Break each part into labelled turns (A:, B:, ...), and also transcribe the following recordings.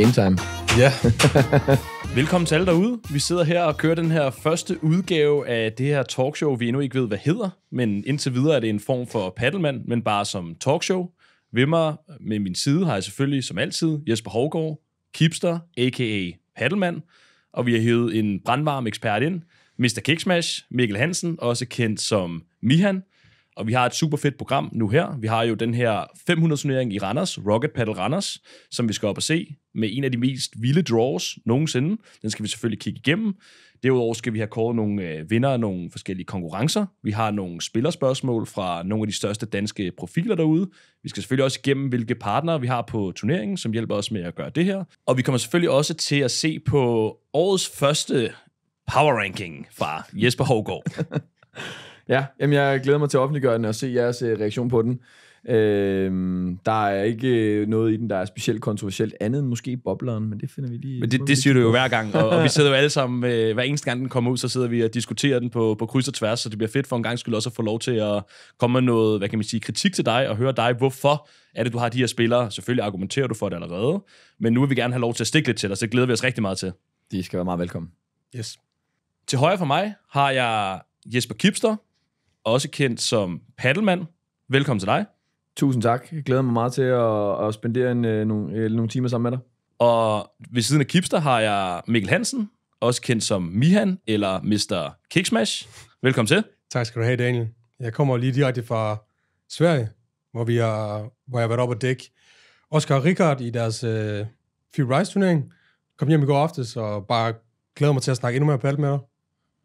A: Game time.
B: Ja. Velkommen til alle derude. Vi sidder her og kører den her første udgave af det her talkshow, vi endnu ikke ved, hvad hedder. Men indtil videre er det en form for paddelmand, men bare som talkshow. Ved mig med min side har jeg selvfølgelig, som altid, Jesper Hovgaard, Kipster, a.k.a. Paddelmand. Og vi har hævet en brandvarm ekspert ind, Mr. Kicksmash, Mikkel Hansen, også kendt som Mihan. Og vi har et super fedt program nu her. Vi har jo den her 500-turnering i Randers, Rocket Paddle Randers, som vi skal op og se, med en af de mest vilde draws nogensinde. Den skal vi selvfølgelig kigge igennem. Derudover skal vi have kåret nogle øh, vinder af nogle forskellige konkurrencer. Vi har nogle spillerspørgsmål fra nogle af de største danske profiler derude. Vi skal selvfølgelig også igennem, hvilke partnere vi har på turneringen, som hjælper os med at gøre det her. Og vi kommer selvfølgelig også til at se på årets første power ranking fra Jesper Hågaard.
A: Ja, jamen jeg glæder mig til at offentliggøre den og se jeres øh, reaktion på den. Øh, der er ikke øh, noget i den, der er specielt kontroversielt, andet end måske bobleren, men det finder vi lige... Men det, det siger du jo hver gang, og, og vi sidder
B: jo alle sammen, øh, hver eneste gang den kommer ud, så sidder vi og diskuterer den på, på kryds og tværs, så det bliver fedt for en gang skyld også at få lov til at komme med noget, hvad kan man sige, kritik til dig, og høre dig, hvorfor er det, du har de her spillere. Selvfølgelig argumenterer du for det allerede, men nu vil vi gerne have lov til at stikke lidt til dig, så det glæder vi os rigtig meget til. De skal være meget velkommen. Yes. Til højre for mig har jeg Jesper Kipster, også kendt som Paddelmand. Velkommen til dig.
A: Tusind tak. Jeg glæder mig meget til at, at spendere en, øh, nogle, øh, nogle timer sammen med dig.
B: Og ved siden af Kipster har jeg Mikkel Hansen, også kendt som Mihan eller Mr.
C: Kicksmash. Velkommen til. Tak skal du have, Daniel. Jeg kommer lige direkte fra Sverige, hvor, vi er, hvor jeg har været oppe og dække Oscar og Richard i deres øh, Fuel Rise-turnering. Kom hjem i går aftes og bare glæder mig til at snakke endnu mere på alt med dig.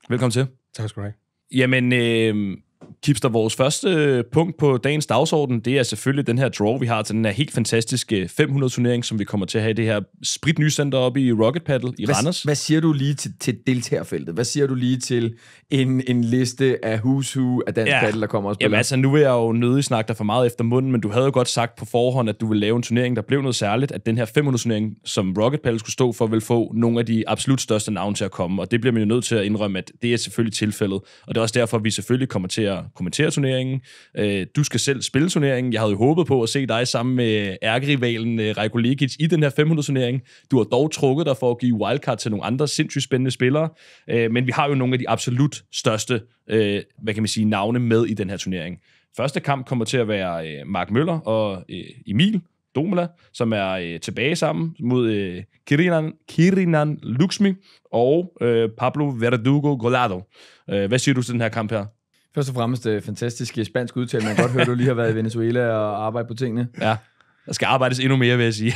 C: Velkommen til. Tak skal du have.
B: Jamen, øh, Kipster, vores første øh, punkt på dagens dagsorden, det er selvfølgelig den her draw, vi har til den her helt fantastiske 500-turnering, som vi kommer til at have i det her spritnye center oppe i Rocket Paddle i hvad, Randers.
A: Hvad siger du lige til, til deltagerfeltet? Hvad siger du lige til
B: en, en liste af who's who af dansk ja. paddle, der kommer og spiller? Jamen altså, nu vil jeg jo nødig snakke dig for meget efter munden, men du havde jo godt sagt på forhånd, at du ville lave en turnering, der blev noget særligt, at den her 500-turnering, som Rocket Paddle skulle stå for, vil få nogle af de absolut største navne til at komme, og det bliver man jo nødt til at indrømme, at det er selvfølgelig tilfældet, og det er også derfor, vi selvfølgelig kommer til at kommentere turneringen. Øh, du skal selv spille turneringen. Jeg havde jo håbet på at se dig sammen med ærkerivalen øh, Likic i den her 500-turnering. Du har dog trukket dig for at give wildcard til nogle andre sindssygt spændende spillere. Øh, men vi har jo nogle af de absolut største øh, hvad kan man sige, navne med i den her turnering. Første kamp kommer til at være Mark Møller og Emil Domela, som er øh, tilbage sammen mod øh, Kirinan, Kirinan Luxmi og øh, Pablo Verdugo Golado. Øh, hvad siger du til den her kamp her? Først og fremmest
A: øh, fantastisk øh, spansk udtale. Man kan godt høre, at du lige har været i Venezuela
B: og arbejdet på tingene. Ja, der skal arbejdes endnu mere, vil jeg sige.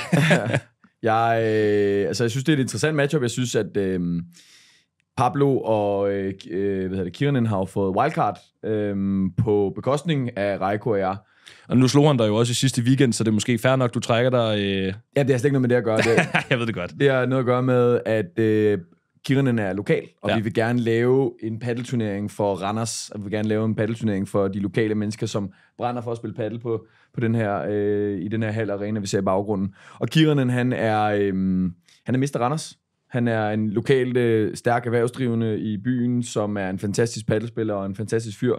A: jeg, øh, altså, jeg synes, det er et interessant matchup. Jeg synes, at øh, Pablo og øh, øh hvad hedder det, Kiernan har jo fået wildcard øh, på bekostning af Reiko og jeg. Og nu
B: slog han dig jo også i sidste weekend, så det er måske fair nok, du trækker dig... Øh... Ja, det har slet ikke noget med det at gøre. Det, jeg ved det godt.
A: Det har noget at gøre med, at øh, Kirinen er lokal, og ja. vi vil gerne lave en paddelturnering for Randers, og vi vil gerne lave en paddelturnering for de lokale mennesker, som brænder for at spille paddel på, på den her, øh, i den her hal arena, vi ser i baggrunden. Og Kirinen, han er, øh, han er Mr. Randers. Han er en lokalt øh, stærk erhvervsdrivende i byen, som er en fantastisk paddelspiller og en fantastisk fyr,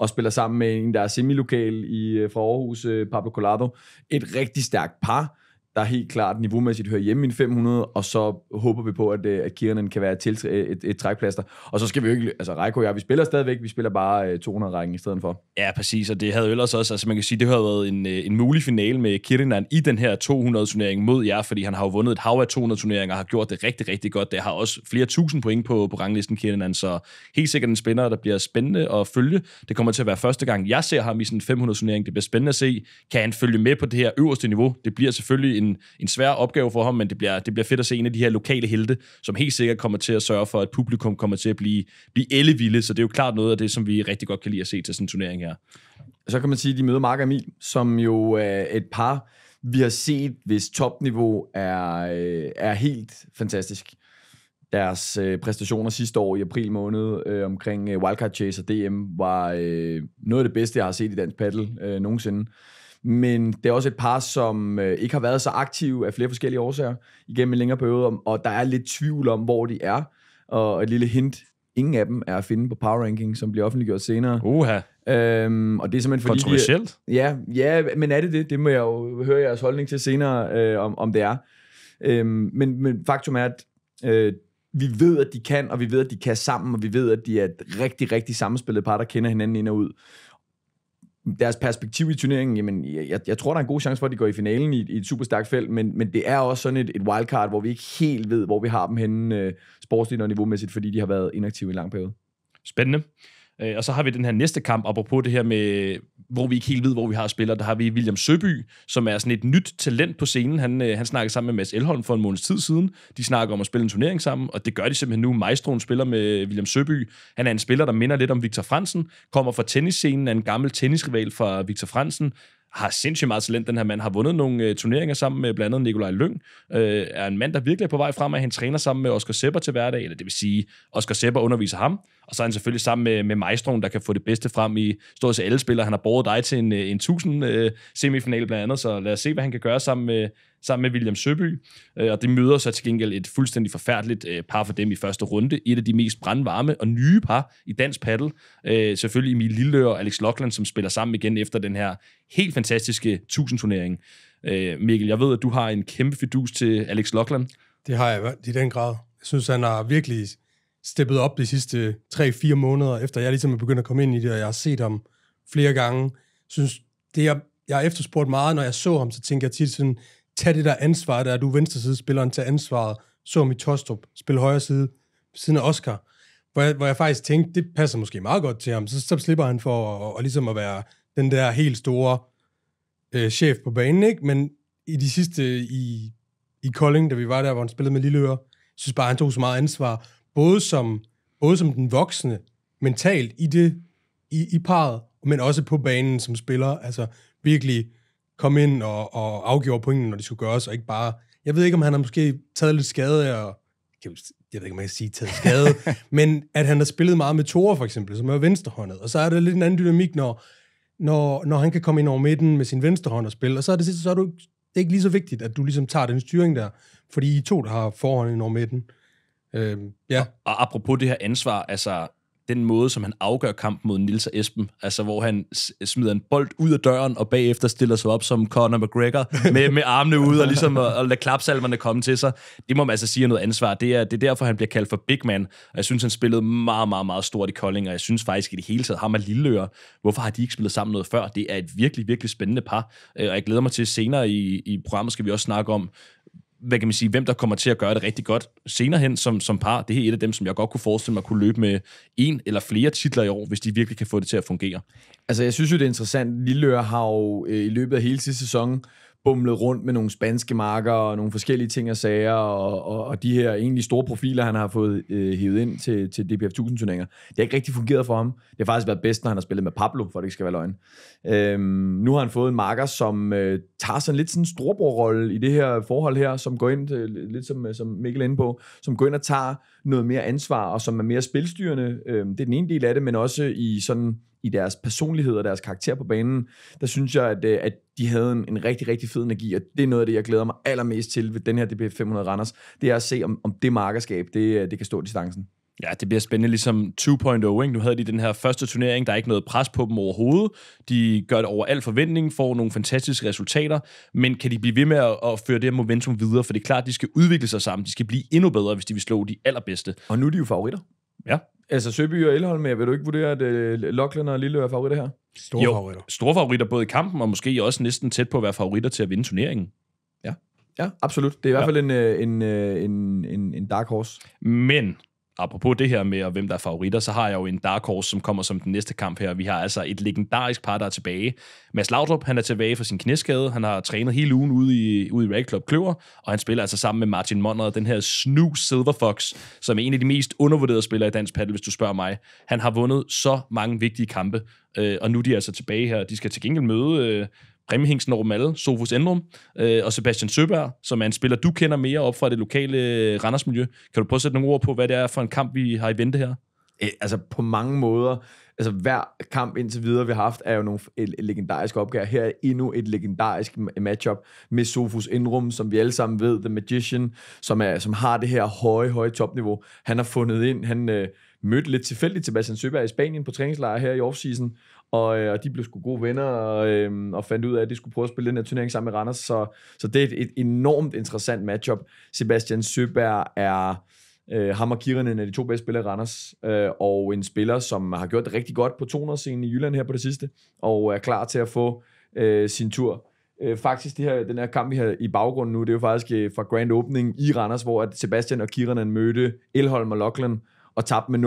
A: og spiller sammen med en, der er semilokal i, øh, fra Aarhus, øh, Pablo Collado. Et rigtig stærkt par, der helt klart niveaumæssigt hører hjemme i 500, og så håber vi på, at, øh, at Kiernen kan være et, et, et trækplaster. Og så skal vi jo ikke, altså Reiko og jeg, vi spiller stadigvæk, vi spiller bare 200-rækken øh, i stedet for.
B: Ja, præcis, og det havde ellers også, altså man kan sige, det har været en, øh, en mulig finale med Kieran i den her 200-turnering mod jer, fordi han har jo vundet et hav af 200-turneringer og har gjort det rigtig, rigtig godt. Det har også flere tusind point på, på ranglisten Kieran, så helt sikkert en spændende, der bliver spændende at følge. Det kommer til at være første gang, jeg ser ham i sådan en 500-turnering. Det bliver spændende at se, kan han følge med på det her øverste niveau. Det bliver selvfølgelig en, en svær opgave for ham, men det bliver, det bliver fedt at se en af de her lokale helte, som helt sikkert kommer til at sørge for, at publikum kommer til at blive, blive ellevilde, så det er jo klart noget af det, som vi rigtig godt kan lide at se til sådan en turnering her. Så kan man sige, at de møder Mark og Emil, som
A: jo er et par, vi har set, hvis topniveau er, øh, er helt fantastisk deres øh, præstationer sidste år i april måned øh, omkring øh, Wildcard Chase og DM var øh, noget af det bedste, jeg har set i dansk paddle øh, nogensinde men det er også et par, som øh, ikke har været så aktive af flere forskellige årsager igennem en længere periode, og der er lidt tvivl om, hvor de er. Og et lille hint, ingen af dem er at finde på Power Ranking, som bliver offentliggjort senere. Uha. Øhm, og det er simpelthen fordi... Kontroversielt? ja, ja, men er det det? Det må jeg jo høre jeres holdning til senere, øh, om, om det er. Øhm, men, men faktum er, at øh, vi ved, at de kan, og vi ved, at de kan sammen, og vi ved, at de er et rigtig, rigtig sammenspillet par, der kender hinanden ind og ud deres perspektiv i turneringen, jamen, jeg, jeg tror, der er en god chance for, at de går i finalen i, i et super stærkt felt, men, men det er også sådan et, et wildcard, hvor vi ikke helt ved, hvor vi har dem henne øh, sportsligt og niveaumæssigt, fordi de har været inaktive i en lang periode. Spændende.
B: Øh, og så har vi den her næste kamp, apropos det her med, hvor vi ikke helt ved, hvor vi har spillere. Der har vi William Søby, som er sådan et nyt talent på scenen. Han, øh, han snakkede sammen med Mads Elholm for en måneds tid siden. De snakker om at spille en turnering sammen, og det gør de simpelthen nu. Maestroen spiller med William Søby. Han er en spiller, der minder lidt om Victor Fransen. Kommer fra tennisscenen, er en gammel tennisrival fra Victor Fransen har sindssygt meget talent, den her mand. Har vundet nogle øh, turneringer sammen med blandt andet Nikolaj Lyng. Øh, er en mand, der virkelig er på vej frem, og han træner sammen med Oscar Sepper til hverdag, eller det vil sige, Oscar Sepper underviser ham, og så er han selvfølgelig sammen med, med Maestroen, der kan få det bedste frem i stort set alle spillere. Han har båret dig til en, øh, en 1000 øh, semifinal blandt andet, så lad os se, hvad han kan gøre sammen med, sammen med William Søby, øh, og det møder så til gengæld et fuldstændig forfærdeligt øh, par for dem i første runde. Et af de mest brandvarme og nye par i dansk paddle. Øh, selvfølgelig Emil Lille og Alex Lockland, som spiller sammen igen efter den her helt fantastiske 1000-turnering. Mikkel, jeg ved, at du har en kæmpe fidus til Alex Lockland.
C: Det har jeg i den grad. Jeg synes, han har virkelig steppet op de sidste 3-4 måneder, efter jeg ligesom er begyndt at komme ind i det, og jeg har set ham flere gange. Jeg synes, det jeg, jeg har efterspurgt meget, når jeg så ham, så tænker jeg tit sådan, tag det der ansvar der, du side spilleren, tag ansvaret, så i Tostrup, spil højre side, siden af Oscar, hvor jeg, hvor jeg faktisk tænkte, det passer måske meget godt til ham, så, så slipper han for at, og, og ligesom at være den der helt store øh, chef på banen, ikke? men i de sidste, i, i Kolding, da vi var der, hvor han spillede med Lilleøre, jeg synes bare, han tog så meget ansvar, både som, både som den voksne, mentalt i det, i, i parret, men også på banen som spiller, altså virkelig kom ind og, og afgjorde pointene, når de skulle gøres, og ikke bare... Jeg ved ikke, om han har måske taget lidt skade, og jeg ved ikke, om man kan sige taget skade, men at han har spillet meget med Tore for eksempel, som er venstrehåndet, og så er det lidt en anden dynamik, når, når, når han kan komme ind over midten med sin venstre hånd og spille, og så er det, så er du, det er ikke lige så vigtigt, at du ligesom tager den styring der, fordi I to, der har forhånden ind over midten. Øh,
B: ja. Og, og apropos det her ansvar, altså den måde, som han afgør kampen mod Nils og Esben, altså hvor han smider en bold ud af døren, og bagefter stiller sig op som Conor McGregor med, med armene ud og ligesom at, at lade klapsalverne komme til sig. Det må man altså sige noget ansvar. Det er, det er derfor, han bliver kaldt for Big Man, og jeg synes, han spillede meget, meget, meget stort i Kolding, og jeg synes faktisk i det hele taget, ham og Lilleøre, hvorfor har de ikke spillet sammen noget før? Det er et virkelig, virkelig spændende par, øh, og jeg glæder mig til senere i, i programmet, skal vi også snakke om, hvad kan man sige, hvem der kommer til at gøre det rigtig godt senere hen som, som par. Det her er et af dem, som jeg godt kunne forestille mig at kunne løbe med en eller flere titler i år, hvis de virkelig kan få det til at fungere. Altså, jeg synes jo, det er interessant. Lilleøre har jo øh, i
A: løbet af hele sidste sæson bumlet rundt med nogle spanske marker og nogle forskellige ting og sager, og, og, og de her egentlig store profiler, han har fået øh, hævet ind til, til DPF 1000-turneringer. Det har ikke rigtig fungeret for ham. Det har faktisk været bedst, når han har spillet med Pablo, for det ikke skal være løgn. Øhm, nu har han fået en marker, som øh, tager sådan lidt sådan en storbrorrolle i det her forhold her, som går ind, øh, lidt som, øh, som Mikkel er inde på, som går ind og tager noget mere ansvar, og som er mere spilstyrende. Øhm, det er den ene del af det, men også i sådan i deres personlighed og deres karakter på banen, der synes jeg, at, øh, at de havde en, en rigtig, rigtig fed energi, og det er noget af det, jeg glæder mig allermest til ved den her DB 500 Randers, det
B: er at se, om, om det markerskab, det, øh, det kan stå distancen. Ja, det bliver spændende, ligesom 2.0, ikke? Nu havde de den her første turnering, der er ikke noget pres på dem overhovedet. De gør det over al forventning, får nogle fantastiske resultater, men kan de blive ved med at, at føre det her momentum videre? For det er klart, de skal udvikle sig sammen, de skal blive endnu bedre, hvis de vil slå de allerbedste. Og nu er de jo favoritter. Ja. Altså Søby og Elholm,
A: vil du ikke vurdere, at øh, og Lille er favoritter her?
B: Store jo, favoritter. store favoritter både i kampen, og måske også næsten tæt på at være favoritter til at vinde turneringen. Ja, ja absolut. Det er i hvert fald en, øh, en, øh, en, en, en dark horse. Men apropos det her med, og hvem der er favoritter, så har jeg jo en dark horse, som kommer som den næste kamp her. Vi har altså et legendarisk par, der er tilbage. Mads Laudrup, han er tilbage fra sin knæskade. Han har trænet hele ugen ude i, ude i Red Club Kløver, og han spiller altså sammen med Martin Monrad, den her snu Silver Fox, som er en af de mest undervurderede spillere i dansk paddle, hvis du spørger mig. Han har vundet så mange vigtige kampe, øh, og nu er de altså tilbage her. De skal til gengæld møde øh, Remme Hingsen og Sofus Endrum øh, og Sebastian Søberg, som er en spiller, du kender mere op fra det lokale øh, Randersmiljø. Kan du prøve at sætte nogle ord på, hvad det er for en kamp, vi har i vente her? Æ, øh, altså på mange
A: måder, altså hver kamp indtil videre, vi har haft, er jo nogle et, et legendariske opgaver. Her er endnu et legendarisk matchup med Sofus Indrum, som vi alle sammen ved, The Magician, som, er, som har det her høje, høje topniveau. Han har fundet ind, han øh, mødte lidt tilfældigt Sebastian Søberg i Spanien på træningslejr her i offseason, og, øh, og de blev sgu gode venner, og, øh, og fandt ud af, at de skulle prøve at spille den her turnering sammen med Randers, så, så det er et, et enormt interessant matchup. Sebastian Søberg er... Øh, ham og Kiranen er de to bedste spillere i Randers, øh, og en spiller, som har gjort det rigtig godt på 200-scenen i Jylland her på det sidste, og er klar til at få øh, sin tur. Øh, faktisk det her, den her kamp, vi har i baggrunden nu, det er jo faktisk øh, fra Grand Opening i Randers, hvor at Sebastian og Kiranen mødte Elholm og Lachlan, og tabte med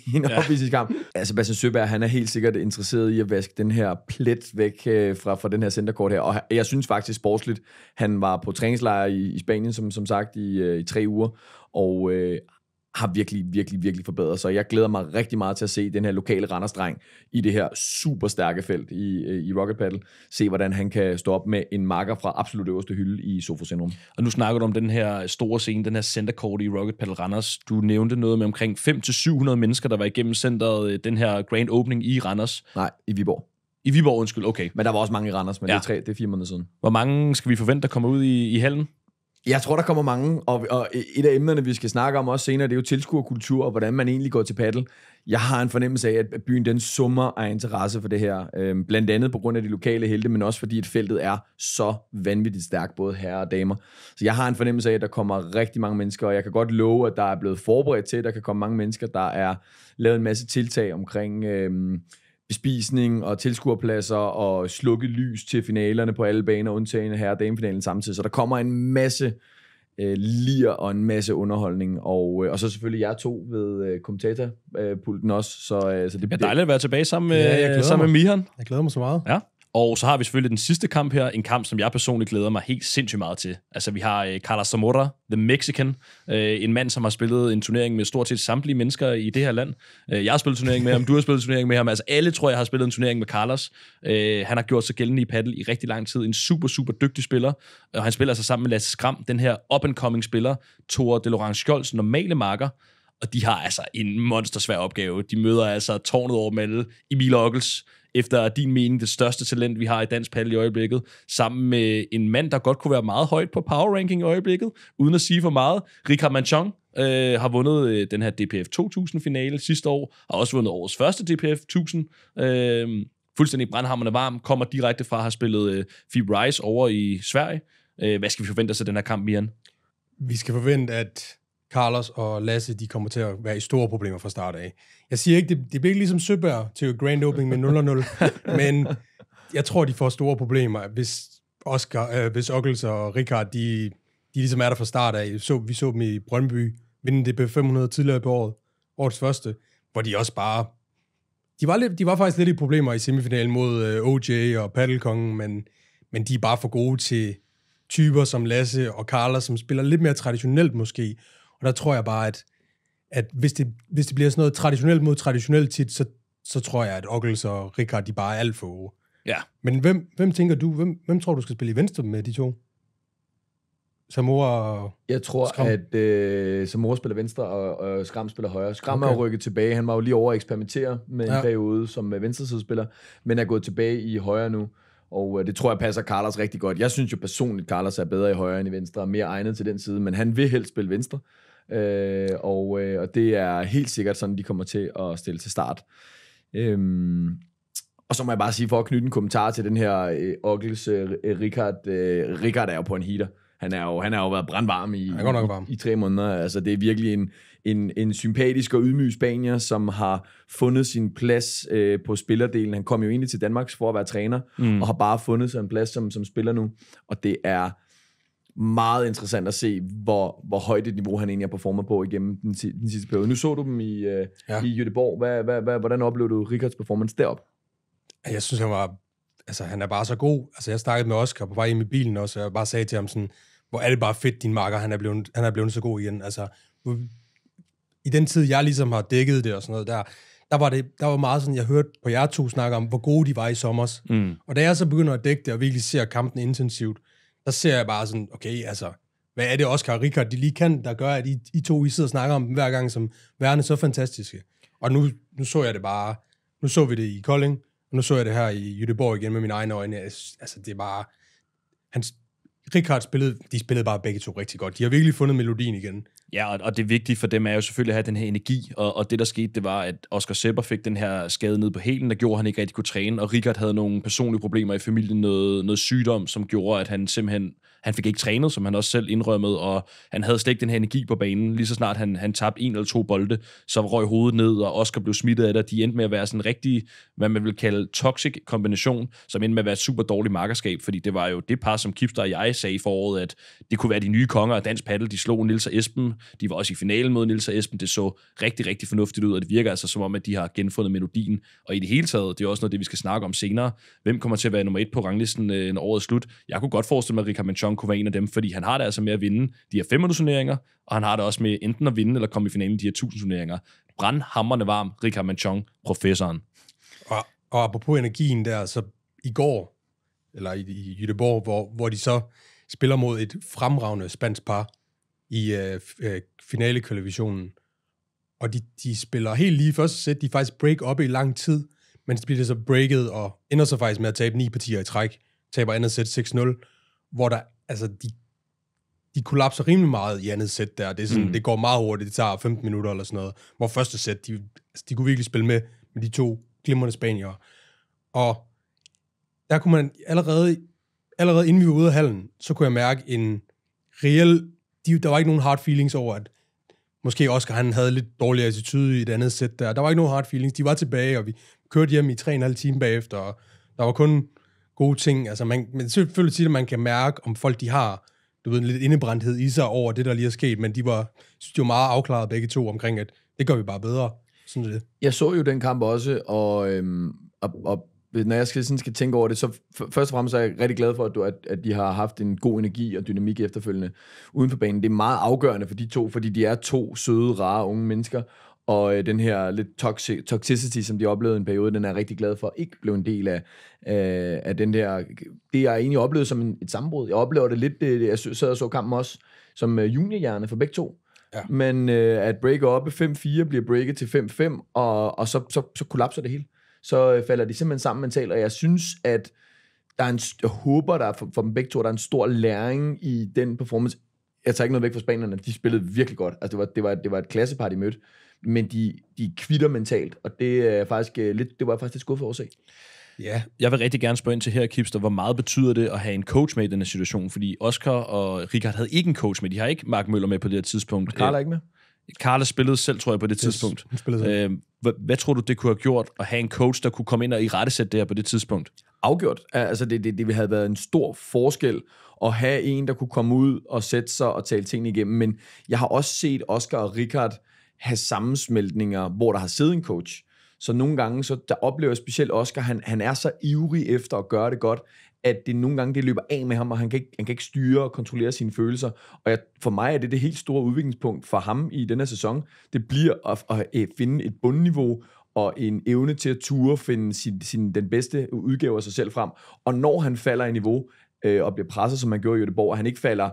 A: 0-0 i en ja. opvisningskamp. Ja, Bastian Søberg, han er helt sikkert interesseret i at vaske den her plet væk øh, fra, fra den her centerkort her. Og jeg synes faktisk sportsligt, han var på træningslejr i, i Spanien, som, som sagt, i, øh, i tre uger, og øh, har virkelig, virkelig, virkelig forbedret sig. Jeg glæder mig rigtig meget til at se den her lokale randers i det her super stærke felt i, øh, i Rocket Paddle. Se, hvordan han kan
B: stå op med en marker fra absolut øverste hylde i Sofocentrum. Og nu snakker du om den her store scene, den her court i Rocket Paddle Randers. Du nævnte noget med omkring 5-700 mennesker, der var igennem centret, øh, den her grand opening i Randers. Nej, i Viborg. I Viborg, undskyld, okay. Men der var også mange i Randers, men ja. det, er tre, det er fire måneder siden. Hvor mange skal vi forvente, der kommer ud i, i hallen? Jeg tror, der kommer mange, og, og
A: et af emnerne, vi skal snakke om også senere, det er jo tilskuerkultur og hvordan man egentlig går til paddel. Jeg har en fornemmelse af, at byen den summer af interesse for det her. Øhm, blandt andet på grund af de lokale helte, men også fordi, at feltet er så vanvittigt stærkt, både herrer og damer. Så jeg har en fornemmelse af, at der kommer rigtig mange mennesker, og jeg kan godt love, at der er blevet forberedt til, at der kan komme mange mennesker. Der er lavet en masse tiltag omkring... Øhm, bespisning og tilskuerpladser og slukke lys til finalerne på alle baner, undtagen her og damefinalen samtidig. Så der kommer en masse øh, lir og en masse underholdning. Og, øh, og så selvfølgelig jer to ved øh, kommentatorpulten også. Så, øh,
B: så det, ja, det er dejligt at være tilbage sammen med, ja, jeg sammen med
C: Mihan. Jeg glæder mig så meget. Ja.
B: Og så har vi selvfølgelig den sidste kamp her, en kamp, som jeg personligt glæder mig helt sindssygt meget til. Altså vi har øh, Carlos Zamora, The Mexican, øh, en mand, som har spillet en turnering med stort set samtlige mennesker i det her land. Øh, jeg har spillet turnering med ham, du har spillet turnering med ham, altså alle tror jeg har spillet en turnering med Carlos. Øh, han har gjort sig gældende i paddle i rigtig lang tid, en super, super dygtig spiller, og han spiller sig altså sammen med Lasse Skram, den her up-and-coming spiller, de Laurent Scholz, normale marker, og de har altså en monstersvær opgave. De møder altså tårnet over dem Emil Ockels, efter din mening det største talent, vi har i dansk paddel i øjeblikket, sammen med en mand, der godt kunne være meget højt på power ranking i øjeblikket, uden at sige for meget. Richard Manchon, øh, har vundet øh, den her DPF 2000-finale sidste år, har også vundet årets første DPF 1000. Øh, fuldstændig brandhammerne varm, kommer direkte fra at have spillet øh, Fib Rice over i Sverige. Øh, hvad skal vi forvente os af den her kamp, Mian?
C: Vi skal forvente, at Carlos og Lasse, de kommer til at være i store problemer fra start af. Jeg siger ikke, det, det bliver ikke ligesom Søberg til Grand Opening med 0-0, men jeg tror, de får store problemer, hvis, Oscar, øh, hvis Ockels og Richard, de, de ligesom er der fra start af. Så, vi så dem i Brøndby vinde det 500 tidligere på året, årets første, hvor de også bare... De var, lidt, de var faktisk lidt i problemer i semifinalen mod øh, OJ og Paddelkongen, men, men de er bare for gode til typer som Lasse og Carla, som spiller lidt mere traditionelt måske, og der tror jeg bare, at, at hvis, det, hvis det bliver sådan noget traditionelt mod traditionelt tit, så, så tror jeg, at Ockels og Rikard, de bare er alt for Ja. Men hvem, hvem tænker du, hvem, hvem tror du skal spille i venstre med de to? Samora og Jeg tror, Skram. at
A: øh, Samora spiller venstre, og, og Skram spiller højre. Skram okay. er rykket tilbage. Han var jo lige over at eksperimentere med ja. en periode som øh, venstresidsspiller, men er gået tilbage i højre nu. Og øh, det tror jeg passer Carlos rigtig godt. Jeg synes jo personligt, Carlos er bedre i højre end i venstre, og mere egnet til den side, men han vil helst spille venstre. Øh, og, øh, og det er helt sikkert sådan, de kommer til at stille til start. Øhm, og så må jeg bare sige, for at knytte en kommentar til den her øh, Ockels, øh, Richard, øh, Richard er jo på en heater. Han er jo, han er jo været brandvarm i, han nok varm. i, i tre måneder. Altså, det er virkelig en, en, en sympatisk og ydmyg spanier, som har fundet sin plads øh, på spillerdelen. Han kom jo egentlig til Danmark for at være træner, mm. og har bare fundet sig en plads som, som spiller nu. Og det er meget interessant at se, hvor, hvor højt et niveau han egentlig har performet på igennem den, den sidste periode. Nu så du dem i, øh, ja. i Göteborg. Hvad, hvad, hvad, hvordan
C: oplevede du Rikards performance derop? Jeg synes, han var... Altså, han er bare så god. Altså, jeg snakkede med Oscar på vej hjem i bilen også, og jeg bare sagde til ham sådan, hvor er det bare fedt, din marker, han er blevet, han er blevet så god igen. Altså, i den tid, jeg ligesom har dækket det og sådan noget der, der var, det, der var meget sådan, jeg hørte på jer to snakke om, hvor gode de var i sommers. Mm. Og da jeg så begynder at dække det, og virkelig ser kampen intensivt, der ser jeg bare sådan, okay, altså, hvad er det Oscar og Richard, de lige kan, der gør, at I, I to I sidder og snakker om dem hver gang, som værende så fantastiske. Og nu, nu så jeg det bare, nu så vi det i Kolding, og nu så jeg det her i Jødeborg igen med mine egne øjne. Altså, det er bare, hans, Richard spillede, de spillede bare begge to rigtig godt. De har virkelig fundet melodien igen.
B: Ja, og, og det vigtige for dem er jo selvfølgelig at have den her energi, og, og det der skete, det var, at Oscar Sepper fik den her skade ned på helen, der gjorde, at han ikke rigtig kunne træne, og Richard havde nogle personlige problemer i familien, noget, noget sygdom, som gjorde, at han simpelthen han fik ikke trænet, som han også selv indrømmede, og han havde slet ikke den her energi på banen. Lige så snart han, han tabte en eller to bolde, så røg hovedet ned, og Oscar blev smittet af det, de endte med at være sådan en rigtig, hvad man vil kalde toxic kombination, som endte med at være et super dårligt markerskab, fordi det var jo det par, som Kipster og jeg sagde i foråret, at det kunne være de nye konger af dansk paddel. De slog Nils og Esben. De var også i finalen mod Nils og Esben. Det så rigtig, rigtig fornuftigt ud, og det virker altså som om, at de har genfundet melodien. Og i det hele taget, det er også noget, det vi skal snakke om senere. Hvem kommer til at være nummer et på ranglisten, øh, når året er slut? Jeg kunne godt forestille mig, at Manchon sæson kunne være en af dem, fordi han har det altså med at vinde de her 500 turneringer, og han har det også med enten at vinde eller komme i finalen de her 1000 turneringer. Brandhammerne varm, Richard Manchon, professoren.
C: Og, og apropos energien der, så i går, eller i, i Jødeborg, hvor, hvor de så spiller mod et fremragende spansk par i øh, øh, finalekvalifikationen, og de, de spiller helt lige første sæt, de faktisk break op i lang tid, men så bliver det så breaket og ender så faktisk med at tabe ni partier i træk, taber andet sæt 6-0, hvor der altså, de, de kollapser rimelig meget i andet sæt der. Det, er sådan, mm. det går meget hurtigt, det tager 15 minutter eller sådan noget. Hvor første sæt, de, altså, de kunne virkelig spille med med de to glimrende spaniere. Og der kunne man allerede, allerede inden vi var ude af hallen, så kunne jeg mærke en reel, de, der var ikke nogen hard feelings over, at måske Oscar han havde lidt dårlig attitude i et andet sæt der. Der var ikke nogen hard feelings, de var tilbage, og vi kørte hjem i 3,5 timer bagefter, og der var kun gode ting. Altså man, men selvfølgelig tit, at man kan mærke, om folk de har du ved, en lidt indebrændthed i sig over det, der lige er sket, men de var, synes, de var meget afklaret begge to omkring, at det gør vi bare bedre. Sådan det.
A: Jeg så jo den kamp også, og, øhm, og, og når jeg skal, sådan skal tænke over det, så først og fremmest er jeg rigtig glad for, at, du, at, at de har haft en god energi og dynamik efterfølgende uden for banen. Det er meget afgørende for de to, fordi de er to søde, rare unge mennesker, og øh, den her lidt toxic, toxicity, som de oplevede en periode, den er jeg rigtig glad for, ikke blev en del af, øh, af den der, det jeg egentlig oplevede som en, et sammenbrud. Jeg oplever det lidt, det, øh, jeg sad og så kampen også, som øh, juniorhjerne for begge to. Ja. Men øh, at break oppe 5-4 bliver breaket til 5-5, og, og så, så, så kollapser det hele. Så øh, falder de simpelthen sammen mentalt, og jeg synes, at der er en, jeg håber, der er for, for dem begge to, der er en stor læring i den performance. Jeg tager ikke noget væk fra spanierne, de spillede virkelig godt. Altså, det var, det var, det var et klassepar, de mødte men de, de kvitter mentalt, og det, er faktisk, øh, lidt, det var jeg faktisk lidt skuffet over at se.
B: Ja, jeg vil rigtig gerne spørge ind til her, Kipster, hvor meget betyder det at have en coach med i den situation? Fordi Oscar og Richard havde ikke en coach med, de har ikke Mark Møller med på det her tidspunkt. Karl øh, er ikke med? Carla spillede selv, tror jeg, på det yes, tidspunkt. Øh, hvad, hvad tror du, det kunne have gjort at have en coach, der kunne komme ind og i rettesætte det her på det tidspunkt?
A: Afgjort. Altså, det, det, det ville have været en stor forskel at have en, der kunne komme ud og sætte sig og tale tingene igennem. Men jeg har også set Oscar og Richard have sammensmeltninger, hvor der har siddet en coach. Så nogle gange, så der oplever jeg specielt Oscar, han, han er så ivrig efter at gøre det godt, at det nogle gange det løber af med ham, og han kan ikke, han kan ikke styre og kontrollere sine følelser. Og jeg, for mig er det det helt store udviklingspunkt for ham i denne sæson. Det bliver at, at øh, finde et bundniveau, og en evne til at ture finde sin, sin, den bedste udgave af sig selv frem. Og når han falder i niveau øh, og bliver presset, som han gjorde i Göteborg, og han ikke falder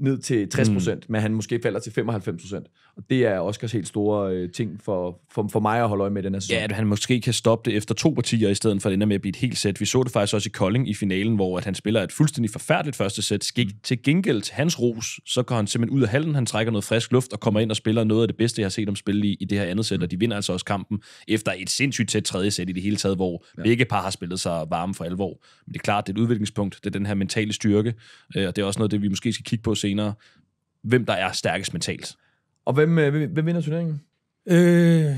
A: ned til 60 mm. men han måske falder til 95 Og det er Oscars helt store øh, ting for, for, for mig at holde øje med den her sæson. Ja, at
B: han måske kan stoppe det efter to partier, i stedet for at det med at blive et helt sæt. Vi så det faktisk også i Kolding i finalen, hvor at han spiller et fuldstændig forfærdeligt første sæt. Mm. til gengæld til hans ros, så går han simpelthen ud af hallen, han trækker noget frisk luft og kommer ind og spiller noget af det bedste, jeg har set dem spille i, i det her andet sæt, mm. og de vinder altså også kampen efter et sindssygt tæt tredje sæt i det hele taget, hvor ja. begge par har spillet sig varme for alvor. Men det er klart, det er et udviklingspunkt, det er den her mentale styrke, øh, og det er også noget, det vi måske skal kigge på senere, hvem der er stærkest mentalt. Og hvem, øh, hvem, hvem vinder turneringen? Øh...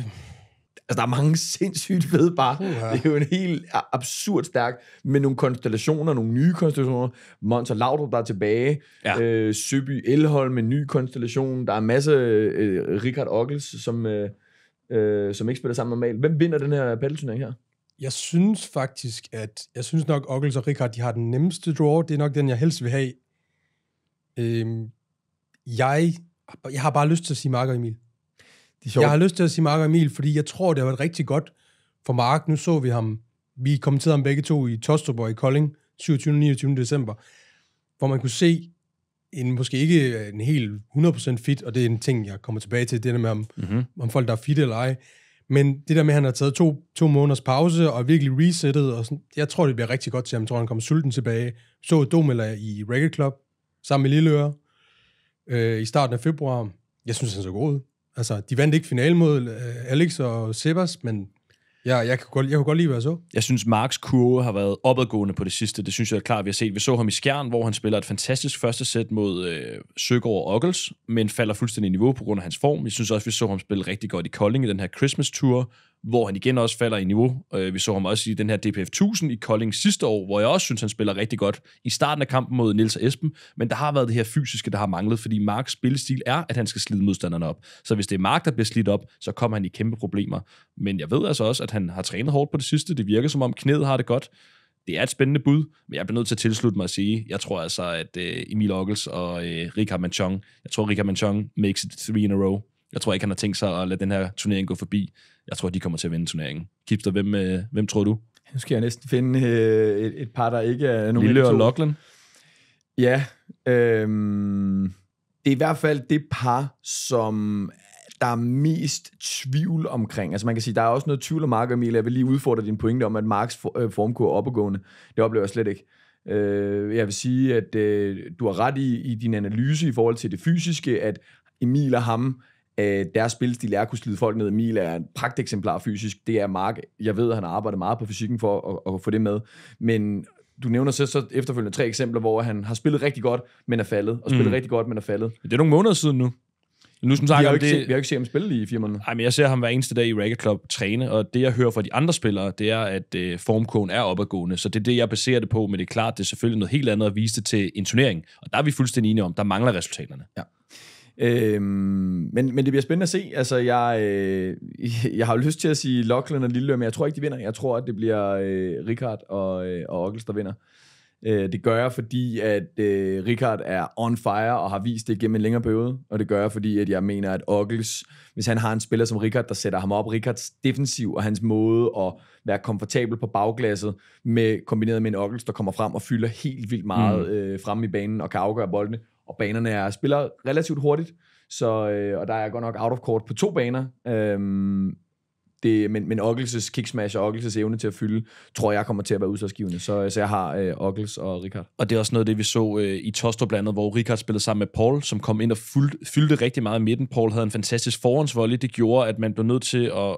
B: Altså, der er mange sindssygt
A: ved bare. Uh, huh Det er jo en helt absurd stærk, med nogle konstellationer, nogle nye konstellationer. Mons og Laudrup, der er tilbage. Ja. Øh, Søby Elholm, en ny konstellation. Der er en masse øh, Richard Ockels, som, øh, øh, som ikke spiller sammen normalt. Hvem vinder den her
C: paddelturnering her? Jeg synes faktisk, at jeg synes nok, Ockels og Richard, de har den nemmeste draw. Det er nok den, jeg helst vil have Øhm, jeg, jeg har bare lyst til at sige Mark og Emil. Det er Jeg har lyst til at sige Mark og Emil, fordi jeg tror, det har været rigtig godt for Mark. Nu så vi ham, vi kommenterede ham begge to i Tostrup og i Kolding, 27. og 29. december, hvor man kunne se, en, måske ikke øh, en helt 100% fit, og det er en ting, jeg kommer tilbage til, det der med, om, mm-hmm. om folk, der er fit eller ej. Men det der med, at han har taget to, to måneders pause og virkelig resettet, og sådan, jeg tror, det bliver rigtig godt til ham. Jeg tror, han kommer sulten tilbage. Så Dom eller i Reggae Club sammen med Lilleøre øh, i starten af februar. Jeg synes, han så god ud. Altså, de vandt ikke finalen mod øh, Alex og Sebas, men jeg, jeg, kan godt, jeg kunne godt lide, hvad jeg så.
B: Jeg synes, Marks kurve har været opadgående på det sidste. Det synes jeg er klart, vi har set. Vi så ham i Skjern, hvor han spiller et fantastisk første sæt mod øh, Søgaard og Ockels, men falder fuldstændig i niveau på grund af hans form. Jeg synes også, vi så ham spille rigtig godt i Kolding i den her Christmas Tour, hvor han igen også falder i niveau. Øh, vi så ham også i den her DPF 1000 i Kolding sidste år, hvor jeg også synes, han spiller rigtig godt i starten af kampen mod Nils og Esben, men der har været det her fysiske, der har manglet, fordi Marks spillestil er, at han skal slide modstanderne op. Så hvis det er Mark, der bliver slidt op, så kommer han i kæmpe problemer. Men jeg ved altså også, at han har trænet hårdt på det sidste. Det virker som om knæet har det godt. Det er et spændende bud, men jeg bliver nødt til at tilslutte mig og sige, jeg tror altså, at øh, Emil Ockels og øh, Richard Manchong, jeg tror, Richard Manchong makes it three in a row. Jeg tror ikke, han har tænkt sig at lade den her turnering gå forbi. Jeg tror, de kommer til at vinde turneringen. Kipster, hvem, øh, hvem tror du?
A: Nu skal jeg næsten finde øh, et, et par, der ikke er nogen Lille og Lachlan? Ja, øh, det er i hvert fald det par, som der er mest tvivl omkring. Altså man kan sige, der er også noget tvivl om Mark og Emil. Jeg vil lige udfordre din pointe om, at Marks øh, form er opadgående. Det oplever jeg slet ikke. Øh, jeg vil sige, at øh, du har ret i, i din analyse i forhold til det fysiske, at Emil og ham Øh, deres spilstil er at kunne slide folk ned. Emil er en pragteksemplar fysisk. Det er Mark. Jeg ved, at han arbejder meget på fysikken for at, at få det med. Men du nævner så, så efterfølgende tre eksempler,
B: hvor han har spillet rigtig godt, men er faldet. Og spillet mm. rigtig godt, men er faldet. Det er nogle måneder siden nu. Nu som sagt, vi, har det... set, vi har ikke set ham spille i fire måneder. Nej, men jeg ser ham hver eneste dag i Racket Club træne, og det jeg hører fra de andre spillere, det er, at øh, formkåen er opadgående, så det er det, jeg baserer det på, men det er klart, det er selvfølgelig noget helt andet at vise det til en turnering, og der er vi fuldstændig enige om, der mangler resultaterne. Ja.
A: Øhm, men, men det bliver spændende at se. Altså, jeg, øh, jeg har jo lyst til at sige Lachlan og Lille, men jeg tror ikke, de vinder. Jeg tror, at det bliver øh, Richard og, øh, og Ockels, der vinder. Øh, det gør jeg, fordi at øh, Richard er on fire og har vist det gennem en længere periode. Og det gør jeg, fordi at jeg mener, at Ockels, hvis han har en spiller som Richard, der sætter ham op, Richards defensiv og hans måde at være komfortabel på bagglasset, med, kombineret med en Ockels, der kommer frem og fylder helt vildt meget mm. øh, fremme i banen og kan afgøre boldene, og banerne er, spiller relativt hurtigt, så, øh, og der er godt nok out of court på to baner. Øhm, det, men, men Ockels' kicksmash og Ockels' evne til at fylde, tror jeg kommer til at være udsatsgivende. Så, så jeg har øh, Ockels og Richard.
B: Og det er også noget af det, vi så øh, i Tostrup blandet, hvor Richard spillede sammen med Paul, som kom ind og fyldte, fyldte rigtig meget i midten. Paul havde en fantastisk forhåndsvolley. Det gjorde, at man blev nødt til at,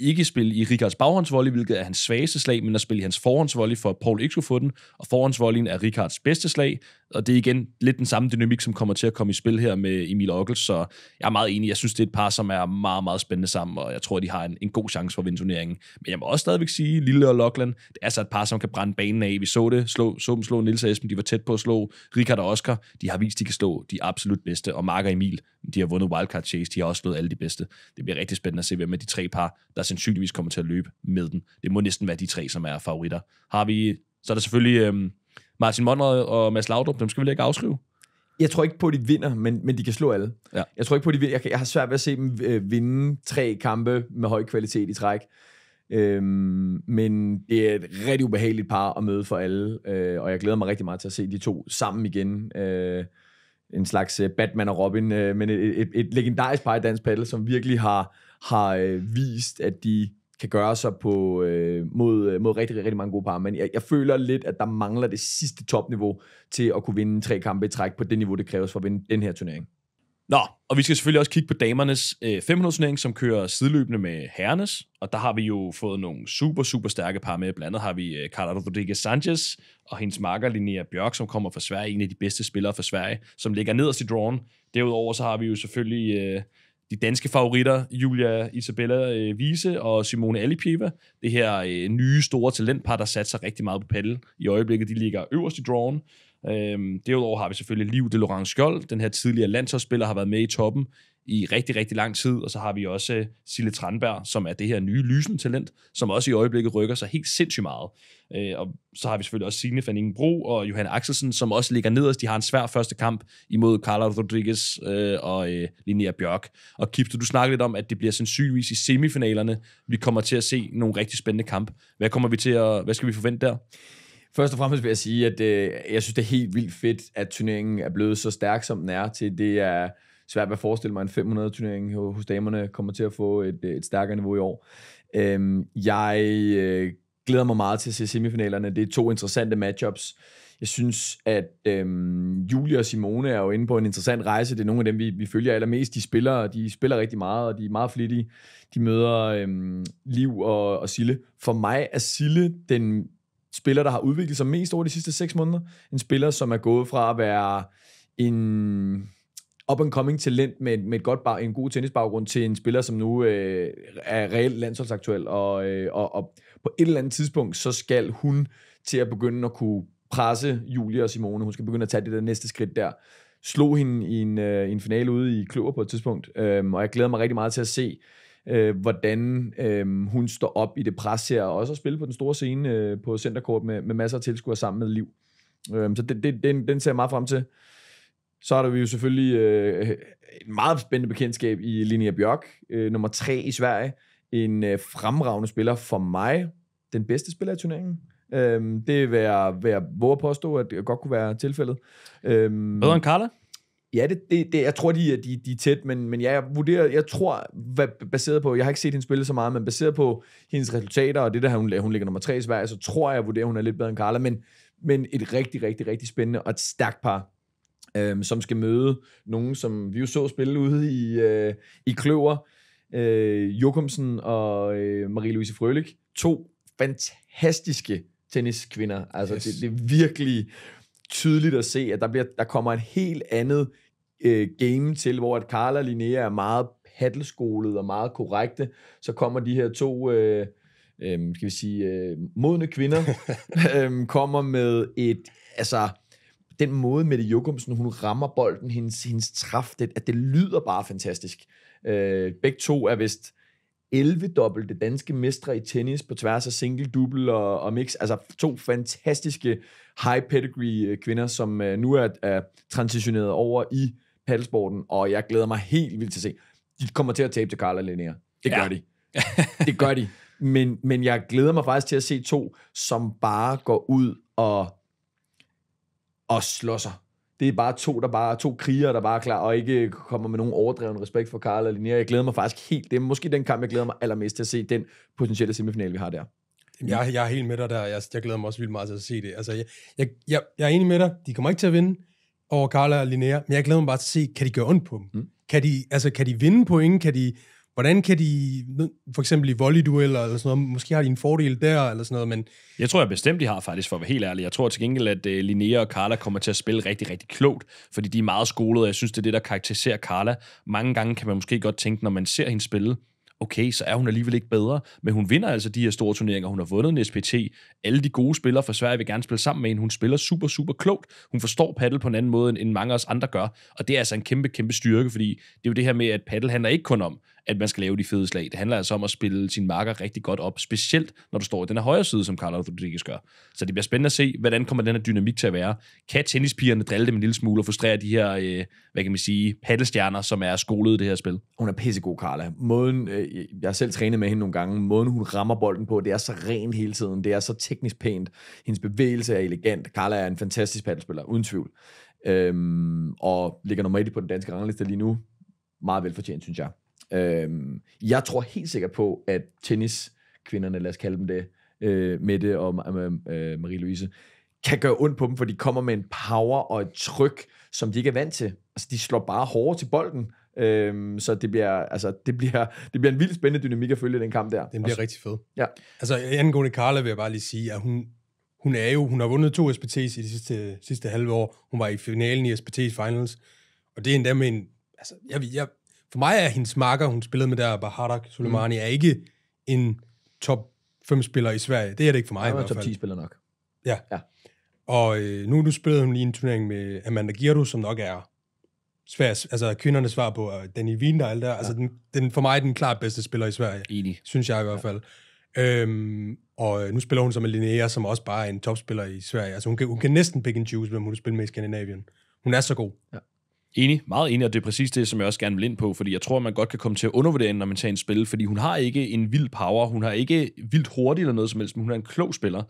B: ikke spille i Rikards baghåndsvolley, hvilket er hans svageste slag, men at spille i hans forhåndsvolley, for at Paul ikke skulle få den. Og forhåndsvolleyen er Rikards bedste slag, og det er igen lidt den samme dynamik, som kommer til at komme i spil her med Emil Ockels, så jeg er meget enig. Jeg synes, det er et par, som er meget, meget spændende sammen, og jeg tror, de har en, en god chance for at vinde turneringen. Men jeg må også stadigvæk sige, Lille og Lockland, det er altså et par, som kan brænde banen af. Vi så det, slå, så dem slå Nils og Esben, de var tæt på at slå Rikard og Oscar. De har vist, de kan slå de absolut bedste, og Mark og Emil, de har vundet Wildcard Chase, de har også slået alle de bedste. Det bliver rigtig spændende at se, hvem af de tre par, der sandsynligvis kommer til at løbe med den. Det må næsten være de tre, som er favoritter. Har vi, så er der selvfølgelig øhm, Martin Monrad og Mads Laudrup, dem skal vi lige ikke afskrive. Jeg tror ikke på, at de vinder, men, men de kan slå alle. Ja. Jeg tror ikke på, at de
A: vinder. Jeg, jeg har svært ved at se dem øh, vinde tre kampe med høj kvalitet i træk. Øhm, men det er et rigtig ubehageligt par at møde for alle, øh, og jeg glæder mig rigtig meget til at se de to sammen igen. Øh, en slags øh, Batman og Robin, øh, men et, et, et legendarisk par i dansk paddle, som virkelig har har øh, vist, at de kan gøre sig på, øh, mod, øh, mod rigtig, rigtig mange gode par. Men jeg, jeg føler lidt, at der mangler det sidste topniveau
B: til at kunne vinde tre kampe i træk på det niveau, det kræves for at vinde den her turnering. Nå, og vi skal selvfølgelig også kigge på damernes øh, 500-turnering, som kører sideløbende med herrenes. Og der har vi jo fået nogle super, super stærke par med. Blandt andet har vi øh, Carla Rodriguez Sanchez og hendes makker Linnea Bjørk, som kommer fra Sverige. En af de bedste spillere fra Sverige, som ligger nederst i drawn. Derudover så har vi jo selvfølgelig... Øh, de danske favoritter, Julia Isabella øh, Vise og Simone Alipeva. Det her øh, nye store talentpar, der sig rigtig meget på paddel. I øjeblikket, de ligger øverst i drawn. Øhm, derudover har vi selvfølgelig Liv de Laurent Skjold, den her tidligere landsholdsspiller, har været med i toppen i rigtig, rigtig lang tid. Og så har vi også øh, Sille Tranberg, som er det her nye lysende talent, som også i øjeblikket rykker sig helt sindssygt meget. Øh, og så har vi selvfølgelig også Signe Fanningen Bro og Johan Axelsen, som også ligger nederst. De har en svær første kamp imod Carla Rodriguez øh, og øh, Linnea Bjørk. Og Kipto, du snakkede lidt om, at det bliver sandsynligvis i semifinalerne, vi kommer til at se nogle rigtig spændende kamp. Hvad kommer vi til at, hvad skal vi forvente der? Først og fremmest vil jeg sige, at øh, jeg synes, det er
A: helt vildt fedt, at turneringen er blevet så stærk, som den er. Til det er, svært ved at forestille mig, at en 500-turnering hos damerne kommer til at få et, øh, et stærkere niveau i år. Øhm, jeg øh, glæder mig meget til at se semifinalerne. Det er to interessante matchups. Jeg synes, at øhm, Julia og Simone er jo inde på en interessant rejse. Det er nogle af dem, vi, vi følger allermest. De spiller, de spiller rigtig meget, og de er meget flittige. De møder øhm, Liv og, og Sille. For mig er Sille den spiller, der har udviklet sig mest over de sidste seks måneder. En spiller, som er gået fra at være en up-and-coming talent med, med et godt bar, en god tennisbaggrund til en spiller, som nu øh, er reelt landsholdsaktuel, og, øh, og, og på et eller andet tidspunkt, så skal hun til at begynde at kunne presse Julia og Simone. Hun skal begynde at tage det der næste skridt der. Slog hende i en, øh, en finale ude i Kløver på et tidspunkt, øh, og jeg glæder mig rigtig meget til at se, øh, hvordan øh, hun står op i det pres her, og også at spille på den store scene øh, på Centerkort med, med masser af tilskuere sammen med Liv. Øh, så det, det, den, den ser jeg meget frem til. Så er der vi jo selvfølgelig øh, et meget spændende bekendtskab i Linnea Bjørk, øh, nummer tre i Sverige. En øh, fremragende spiller for mig. Den bedste spiller i turneringen. Øhm, det vil jeg, vil jeg våge at påstå, at det godt kunne være tilfældet. Øhm, Bedre end Carla? Ja, det, det, det, jeg tror, de de, de er tæt, men, men jeg, jeg vurderer, jeg tror, hvad, baseret på, jeg har ikke set hende spille så meget, men baseret på hendes resultater og det der, hun, hun ligger nummer tre i Sverige, så tror jeg, jeg vurderer, hun er lidt bedre end Carla, men, men et rigtig, rigtig, rigtig spændende og et stærkt par øh, som skal møde nogen, som vi jo så spille ude i, øh, i Kløver. Øh, Jokumsen og øh, Marie-Louise Frølik. To fantastiske tenniskvinder. Altså, yes. det, det er virkelig tydeligt at se, at der, bliver, der kommer et helt andet øh, game til, hvor at Carla og Linnea er meget paddelskolet og meget korrekte. Så kommer de her to... Øh, øh, skal vi sige, øh, modne kvinder, øh, kommer med et, altså, den måde, Mette Jokumsen, hun rammer bolden, hendes, hendes træf, det, at det lyder bare fantastisk. Øh, begge to er vist 11 dobbelte danske mestre i tennis på tværs af single, double og, og mix. Altså to fantastiske high pedigree øh, kvinder, som øh, nu er, er transitioneret over i paddelsporten, og jeg glæder mig helt vildt til at se. De kommer til at tabe til Carla Linnea. Det gør ja. de. det gør de. Men, men jeg glæder mig faktisk til at se to, som bare går ud og og slår sig. Det er bare to, der bare, to krigere, der bare er klar, og ikke kommer med nogen overdreven respekt for Karl og Linnea. Jeg glæder mig faktisk helt. Det er måske den kamp, jeg glæder mig allermest til at se, den potentielle semifinal, vi har der.
B: Jeg,
C: jeg er helt med dig der. Jeg, jeg glæder mig også vildt meget til at se det. Altså, jeg, jeg, jeg, jeg er enig med dig. De kommer ikke til at vinde over Carla og Linnea, men jeg glæder mig bare til at se, kan de gøre ondt på dem? Mm. Kan, de, altså, kan de vinde point? Kan de Hvordan kan de, for eksempel i volleydueller eller sådan noget, måske har de en fordel der eller sådan noget, men...
B: Jeg tror jeg bestemt, de har faktisk, for at være helt ærlig. Jeg tror til gengæld, at øh, Linnea og Carla kommer til at spille rigtig, rigtig klogt, fordi de er meget skolede, og jeg synes, det er det, der karakteriserer Carla. Mange gange kan man måske godt tænke, når man ser hende spille, okay, så er hun alligevel ikke bedre, men hun vinder altså de her store turneringer, hun har vundet en SPT, alle de gode spillere fra Sverige vil gerne spille sammen med hende, hun spiller super, super klogt, hun forstår paddle på en anden måde, end mange af os andre gør, og det er altså en kæmpe, kæmpe styrke, fordi det er jo det her med, at paddle handler ikke kun om, at man skal lave de fede slag. Det handler altså om at spille sin marker rigtig godt op, specielt når du står i den her højre side, som Carlos Rodriguez gør. Så det bliver spændende at se, hvordan kommer den her dynamik til at være. Kan tennispigerne drille dem en lille smule og frustrere de her, øh, hvad kan man sige, paddelstjerner, som er skolet i det her spil?
A: Hun er pissegod, Carla. Måden, øh, jeg har selv trænet med hende nogle gange, måden hun rammer bolden på, det er så rent hele tiden, det er så teknisk pænt. Hendes bevægelse er elegant. Carla er en fantastisk paddelspiller, uden tvivl. Øhm, og ligger nummer 1 på den danske rangliste lige nu. Meget velfortjent, synes jeg. Øhm, jeg tror helt sikkert på, at tennis, kvinderne, lad os kalde dem det, øh, Mette og øh, Marie-Louise, kan gøre ondt på dem, for de kommer med en power og et tryk, som de ikke er vant til. Altså, de slår bare hårdere til bolden, Øhm, så det bliver, altså, det, bliver, det bliver en vildt spændende dynamik at følge den kamp der. Den bliver Også. rigtig fed.
C: Ja. Altså, angående Carla vil jeg bare lige sige, at hun, hun er jo, hun har vundet to SPT's i de sidste, sidste halve år. Hun var i finalen i SPT's Finals, og det er endda med en, altså, jeg, jeg, for mig er hendes marker, hun spillede med der, Baharak Soleimani, mm. er ikke en top 5 spiller i Sverige. Det er det ikke for mig Hun er top 10 spiller nok. Ja. ja. Og øh, nu, nu spillede hun lige en turnering med Amanda Girdu, som nok er svær, altså kvinderne svar på uh, Danny Wien der alt der. Ja. Altså, den, den, for mig er den klart bedste spiller i Sverige. Enig. Synes jeg i hvert fald. Ja. Øhm, og øh, nu spiller hun som en Linnea, som også bare er en topspiller i Sverige. Altså, hun kan, hun kan næsten pick and choose, hvem hun spiller med i Skandinavien. Hun er så god. Ja.
B: Enig, meget enig, og det er præcis det, som jeg også gerne vil ind på, fordi jeg tror, man godt kan komme til at undervurdere hende, når man tager en spil, fordi hun har ikke en vild power, hun har ikke vildt hurtig eller noget som helst, men hun er en klog spiller.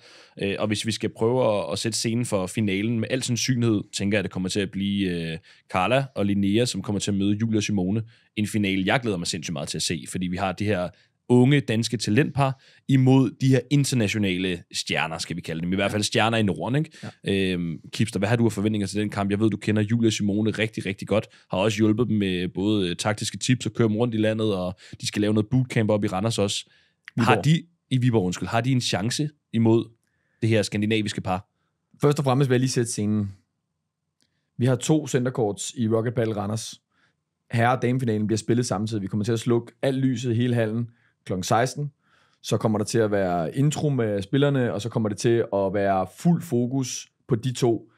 B: Øh, og hvis vi skal prøve at, at sætte scenen for finalen, med al sandsynlighed tænker jeg, at det kommer til at blive øh, Carla og Linnea, som kommer til at møde Julia Simone. En finale, jeg glæder mig sindssygt meget til at se, fordi vi har det her unge danske talentpar imod de her internationale stjerner, skal vi kalde dem. I hvert fald stjerner i Norden. Ikke? Ja. Øhm, Kipster, hvad har du af forventninger til den kamp? Jeg ved, du kender Julia Simone rigtig, rigtig godt. Har også hjulpet dem med både øh, taktiske tips og køre dem rundt i landet, og de skal lave noget bootcamp op i Randers også. Viborg. Har de, i Viborg, undskyld, har de en chance imod det her skandinaviske par? Først og fremmest vil jeg lige sætte scenen.
A: Vi har to centercourts i Rocket Battle Randers. Herre- og damefinalen bliver spillet samtidig. Vi kommer til at slukke alt lyset i hele hallen kl. 16. Så kommer der til at være intro med spillerne, og så kommer det til at være fuld fokus på de to.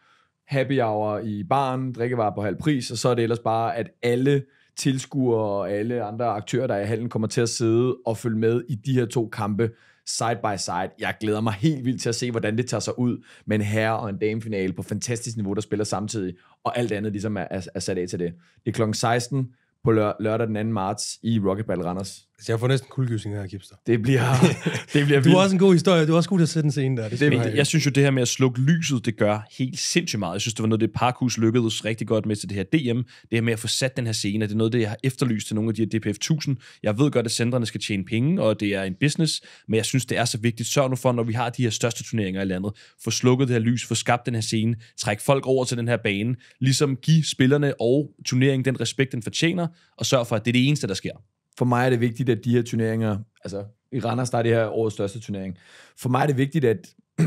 A: Happy hour i baren, drikkevarer på halv pris, og så er det ellers bare, at alle tilskuere og alle andre aktører, der er i hallen, kommer til at sidde og følge med i de her to kampe side by side. Jeg glæder mig helt vildt til at se, hvordan det tager sig ud med en herre- og en damefinale på fantastisk niveau, der spiller samtidig, og alt andet ligesom er, er, er sat af til det. Det er kl. 16 på lør- lørdag den 2. marts i Rocket Battle Randers.
C: Jeg får næsten kuldgysning her, Kipster. Det bliver, det bliver Du har også en god historie. Du har også god til at sætte en scene der. Det det, jeg, jeg synes
B: jo, det her med at slukke lyset, det gør helt sindssygt meget. Jeg synes, det var noget, det Parkhus lykkedes rigtig godt med til det her DM. Det her med at få sat den her scene, det er noget, det jeg har efterlyst til nogle af de her DPF 1000. Jeg ved godt, at centrene skal tjene penge, og det er en business, men jeg synes, det er så vigtigt. Sørg nu for, når vi har de her største turneringer i landet, få slukket det her lys, få skabt den her scene, træk folk over til den her bane, ligesom give spillerne og turneringen den respekt, den fortjener, og sørg for, at det er det eneste, der sker for mig er det vigtigt, at de her turneringer, altså i Randers, der er det her årets største turnering.
A: For mig er det vigtigt, at,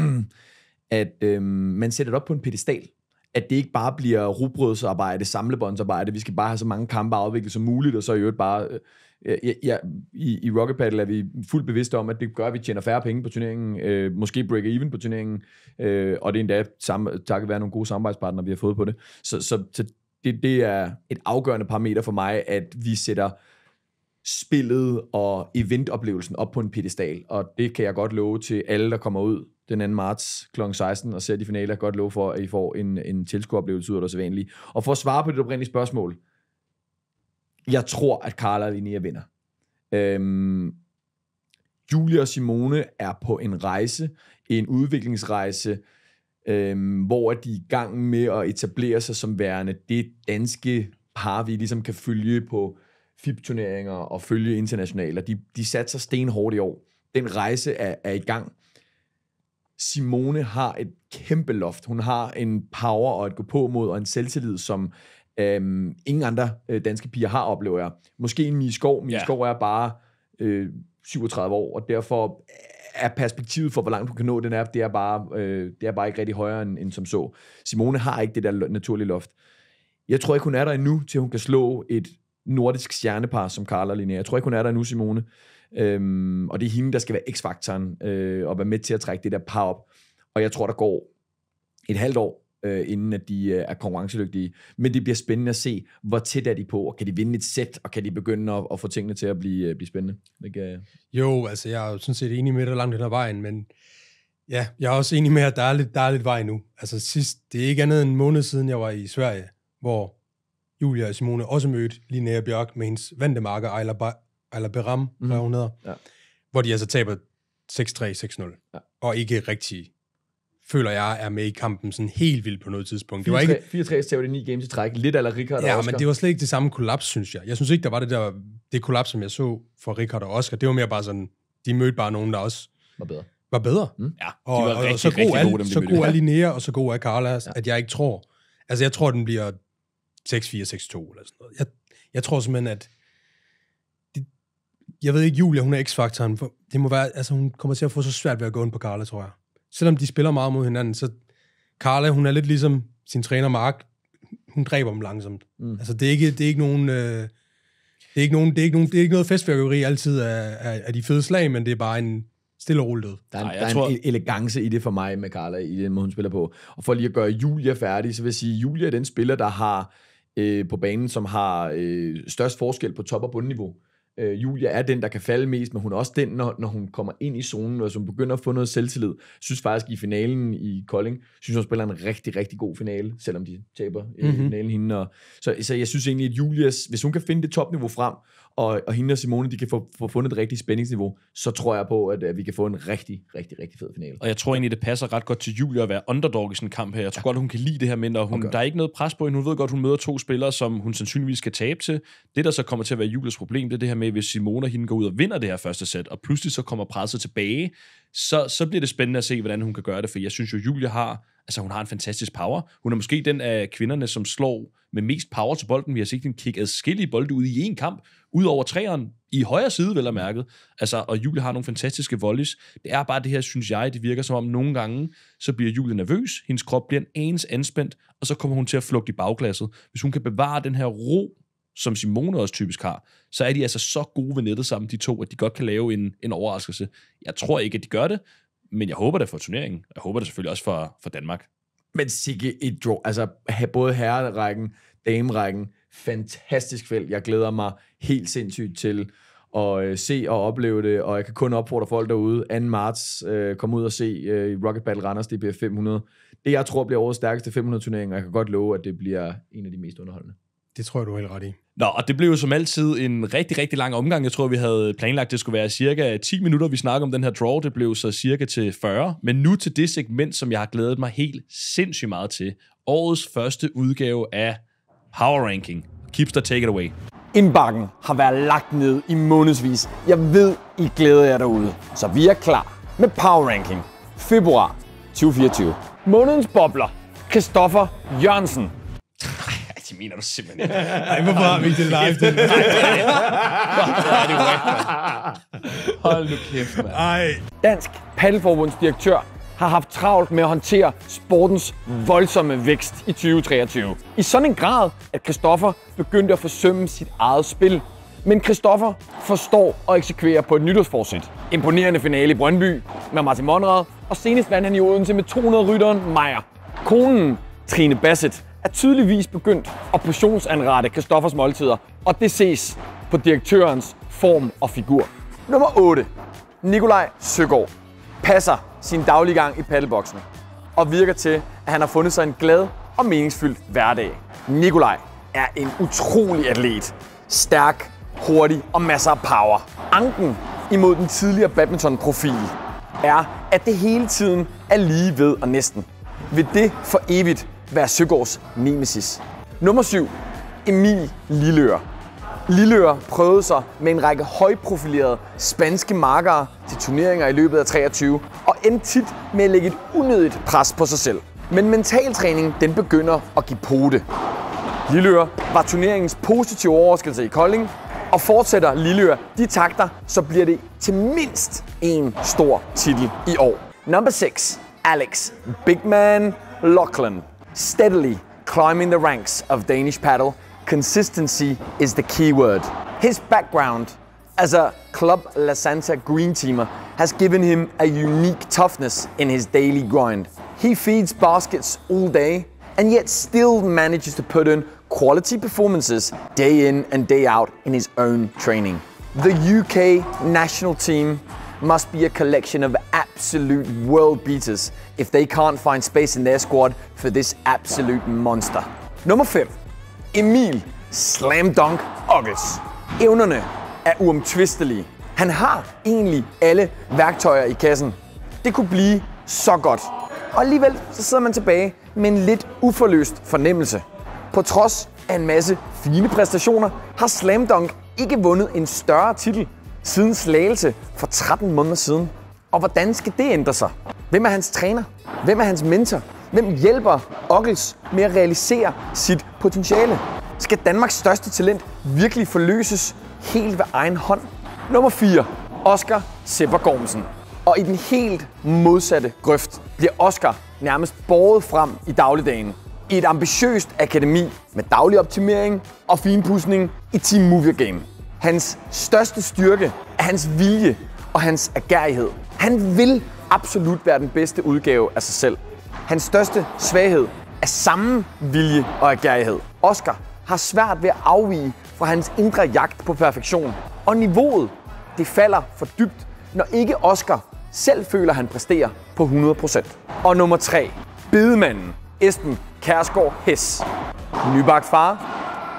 A: at øh, man sætter det op på en pedestal. At det ikke bare bliver rubrødsarbejde, samlebåndsarbejde. Vi skal bare have så mange kampe afviklet som muligt, og så i øvrigt bare... Øh, ja, ja, i, I Rocket Paddle er vi fuldt bevidste om, at det gør, at vi tjener færre penge på turneringen. Øh, måske break even på turneringen. Øh, og det er endda samme, takket være nogle gode samarbejdspartnere, vi har fået på det. Så, så, så det, det er et afgørende parameter for mig, at vi sætter spillet og eventoplevelsen op på en pedestal, og det kan jeg godt love til alle, der kommer ud den 2. marts kl. 16 og ser de finaler, jeg godt love for, at I får en, en tilskueroplevelse ud af det sædvanlige. Og for at svare på det oprindelige spørgsmål, jeg tror, at Carla Linnea vinder. Øhm, Julia og Simone er på en rejse, en udviklingsrejse, øhm, hvor de er i gang med at etablere sig som værende det danske par, vi ligesom kan følge på fip turneringer og følge internationaler. De, de sig stenhårdt i år. Den rejse er, er i gang. Simone har et kæmpe loft. Hun har en power og et gå på mod og en selvtillid, som øhm, ingen andre øh, danske piger har, oplever jeg. Måske en Mie Skov. Mie ja. Skov er bare øh, 37 år, og derfor er perspektivet for, hvor langt hun kan nå den er, det er bare, øh, det er bare ikke rigtig højere end, end som så. Simone har ikke det der naturlige loft. Jeg tror ikke, hun er der endnu, til hun kan slå et nordisk stjernepar som Carla og Linnea. Jeg tror ikke, hun er der nu, Simone. Øhm, og det er hende, der skal være x-faktoren øh, og være med til at trække det der par op. Og jeg tror, der går et halvt år, øh, inden at de øh, er konkurrencedygtige. Men det bliver spændende at se, hvor tæt er de på, og kan de vinde et sæt, og kan de begynde at, at få tingene til at blive, øh, blive spændende? Ikke? Øh?
C: Jo, altså jeg er jo sådan set enig med dig langt den her vejen, men ja, jeg er også enig med, at der er lidt, der er lidt vej nu. Altså sidst, det er ikke andet end en måned siden, jeg var i Sverige, hvor Julia og Simone også mødt Linnea Bjørk med hendes vandemarker, Ejla, ba- Ejla Beram, mm. hvad hun hedder, ja. hvor de altså taber 6-3, 6-0, ja. og ikke rigtig føler jeg er med i kampen sådan helt vildt på noget tidspunkt. 4-3, det var
A: ikke 4-3 stavede det 9 games i træk, lidt eller Richard ja, og men det var
C: slet ikke det samme kollaps, synes jeg. Jeg synes ikke, der var det der det kollaps, som jeg så for Richard og Oscar. Det var mere bare sådan, de mødte bare nogen, der også var bedre. Var bedre. Mm. Ja, de var og, rigtig, og så god rigtig gode, dem, de så god er Linnea, og så god er Carla, ja. at jeg ikke tror. Altså, jeg tror, den bliver 6-4, 6-2 eller sådan noget. Jeg, jeg tror simpelthen, at det, jeg ved ikke, Julia, hun er x-faktoren. Det må være, altså hun kommer til at få så svært ved at gå ind på Carla, tror jeg. Selvom de spiller meget mod hinanden, så Carla, hun er lidt ligesom sin træner Mark. Hun dræber dem langsomt. Mm. Altså det er ikke, det er ikke nogen... Øh, det er ikke, nogen, det, er ikke nogen, det er ikke noget festfærkeri altid af, af, af de fede slag, men det er bare en, stille og roligt død. Der er, en, Nej, der er tror... en
A: elegance i det for mig med Carla, i den måde, hun spiller på. Og for lige at gøre Julia færdig, så vil jeg sige, Julia er den spiller, der har øh, på banen, som har øh, størst forskel på top- og bundniveau. Øh, Julia er den, der kan falde mest, men hun er også den, når, når hun kommer ind i zonen, og som begynder at få noget selvtillid. Synes faktisk i finalen i Kolding, synes hun spiller en rigtig, rigtig god finale, selvom de taber mm-hmm. finalen hende. Og, så, så jeg synes egentlig, at Julias, hvis hun kan finde det topniveau frem, og, og hende og Simone, de kan få, få fundet et rigtigt spændingsniveau, så tror jeg på, at, at vi kan få en rigtig, rigtig, rigtig fed finale.
B: Og jeg tror egentlig, det passer ret godt til Julia at være underdog i sådan en kamp her. Jeg tror ja. godt, hun kan lide det her, mindre. hun, okay. der er ikke noget pres på hende. Hun ved godt, hun møder to spillere, som hun sandsynligvis skal tabe til. Det, der så kommer til at være Julias problem, det er det her med, hvis Simone og hende går ud og vinder det her første sæt, og pludselig så kommer presset tilbage, så, så bliver det spændende at se, hvordan hun kan gøre det, for jeg synes jo, Julia har Altså, hun har en fantastisk power. Hun er måske den af kvinderne, som slår med mest power til bolden. Vi har set hende kick adskillige bolde ud i en kamp, ud over træeren, i højre side, vel at mærke. Altså, og Julie har nogle fantastiske volleys. Det er bare det her, synes jeg, det virker som om nogle gange, så bliver Julie nervøs, hendes krop bliver en ens anspændt, og så kommer hun til at flugte i bagglasset. Hvis hun kan bevare den her ro, som Simone også typisk har, så er de altså så gode ved nettet sammen, de to, at de godt kan lave en, en overraskelse. Jeg tror ikke, at de gør det, men jeg håber det for turneringen. Jeg håber det selvfølgelig også for, for Danmark. Men Sigge, et draw, altså
A: både herrerækken, damerækken, fantastisk felt. Jeg glæder mig helt sindssygt til at øh, se og opleve det, og jeg kan kun opfordre folk derude, 2. marts, øh, kom ud og se øh, Rocket Battle Randers DBF 500. Det, jeg tror, bliver årets stærkeste 500-turnering, og jeg kan
B: godt love, at det bliver
A: en af de mest underholdende.
C: Det tror jeg, du er helt ret i.
B: Nå, og det blev jo som altid en rigtig, rigtig lang omgang. Jeg tror, vi havde planlagt, at det skulle være cirka 10 minutter, vi snakker om den her draw. Det blev så cirka til 40. Men nu til det segment, som jeg har glædet mig helt sindssygt meget til. Årets første udgave af Power Ranking. Kipster, take it away. Indbakken har været lagt ned i månedsvis. Jeg ved, I glæder jer derude. Så vi er klar med Power
A: Ranking. Februar 2024. Månedens bobler. Kristoffer
C: Jørgensen mener du simpelthen ikke. Nej, hvorfor har vi ikke det live? Det? er
A: det.
C: Hold nu kæft, mand. Ej.
A: Dansk paddelforbundsdirektør har haft travlt med at håndtere sportens mm. voldsomme vækst i 2023. I sådan en grad, at Christoffer begyndte at forsømme sit eget spil. Men Christoffer forstår og eksekverer på et nytårsforsæt. Imponerende finale i Brøndby med Martin Monrad, og senest vandt han i Odense med 200-rytteren Meier. Konen, Trine Bassett, er tydeligvis begyndt at portionsanrette Christoffers måltider, og det ses på direktørens form og figur. Nummer 8. Nikolaj Søgaard passer sin dagliggang i paddleboksene og virker til, at han har fundet sig en glad og meningsfyldt hverdag. Nikolaj er en utrolig atlet. Stærk, hurtig og masser af power. Anken imod den tidligere badmintonprofil er, at det hele tiden er lige ved og næsten. Vil det for evigt være Søgaards nemesis. Nummer 7. Emil Lilleør. Lilleør prøvede sig med en række højprofilerede spanske markere til turneringer i løbet af 23 og endte tit med at lægge et unødigt pres på sig selv. Men mentaltræning den begynder at give pote. Lilleør var turneringens positive overraskelse i Kolding, og fortsætter Lilleør de takter, så bliver det til mindst en stor titel i år. Number 6. Alex Bigman Lachlan. steadily climbing the ranks of Danish paddle, consistency is the key word. His background as a Club La Santa green teamer has given him a unique toughness in his daily grind. He feeds baskets all day and yet still manages to put in quality performances day in and day out in his own training. The UK national team must be a collection of absolute world beaters if they can't find space in their squad for this absolute monster. Nummer 5. Emil Slam Dunk Uggles. Evnerne er uomtvistelige. Han har egentlig alle værktøjer i kassen. Det kunne blive så godt. Og alligevel så sidder man tilbage med en lidt uforløst fornemmelse. På trods af en masse fine præstationer har Slam Dunk ikke vundet en større titel siden Slagelse for 13 måneder siden. Og hvordan skal det ændre sig? Hvem er hans træner? Hvem er hans mentor? Hvem hjælper Ockels med at realisere sit potentiale? Skal Danmarks største talent virkelig forløses helt ved egen hånd? Nummer 4. Oscar Seppergormsen. Og i den helt modsatte grøft bliver Oscar nærmest båret frem i dagligdagen. I et ambitiøst akademi med daglig optimering og finpudsning i Team Movie Game. Hans største styrke er hans vilje og hans agerighed. Han vil absolut være den bedste udgave af sig selv. Hans største svaghed er samme vilje og agerighed. Oscar har svært ved at afvige fra hans indre jagt på perfektion. Og niveauet, det falder for dybt, når ikke Oscar selv føler, han præsterer på 100%. Og nummer 3. Bidemanden. Esben Kærsgaard Hess. Nybagt far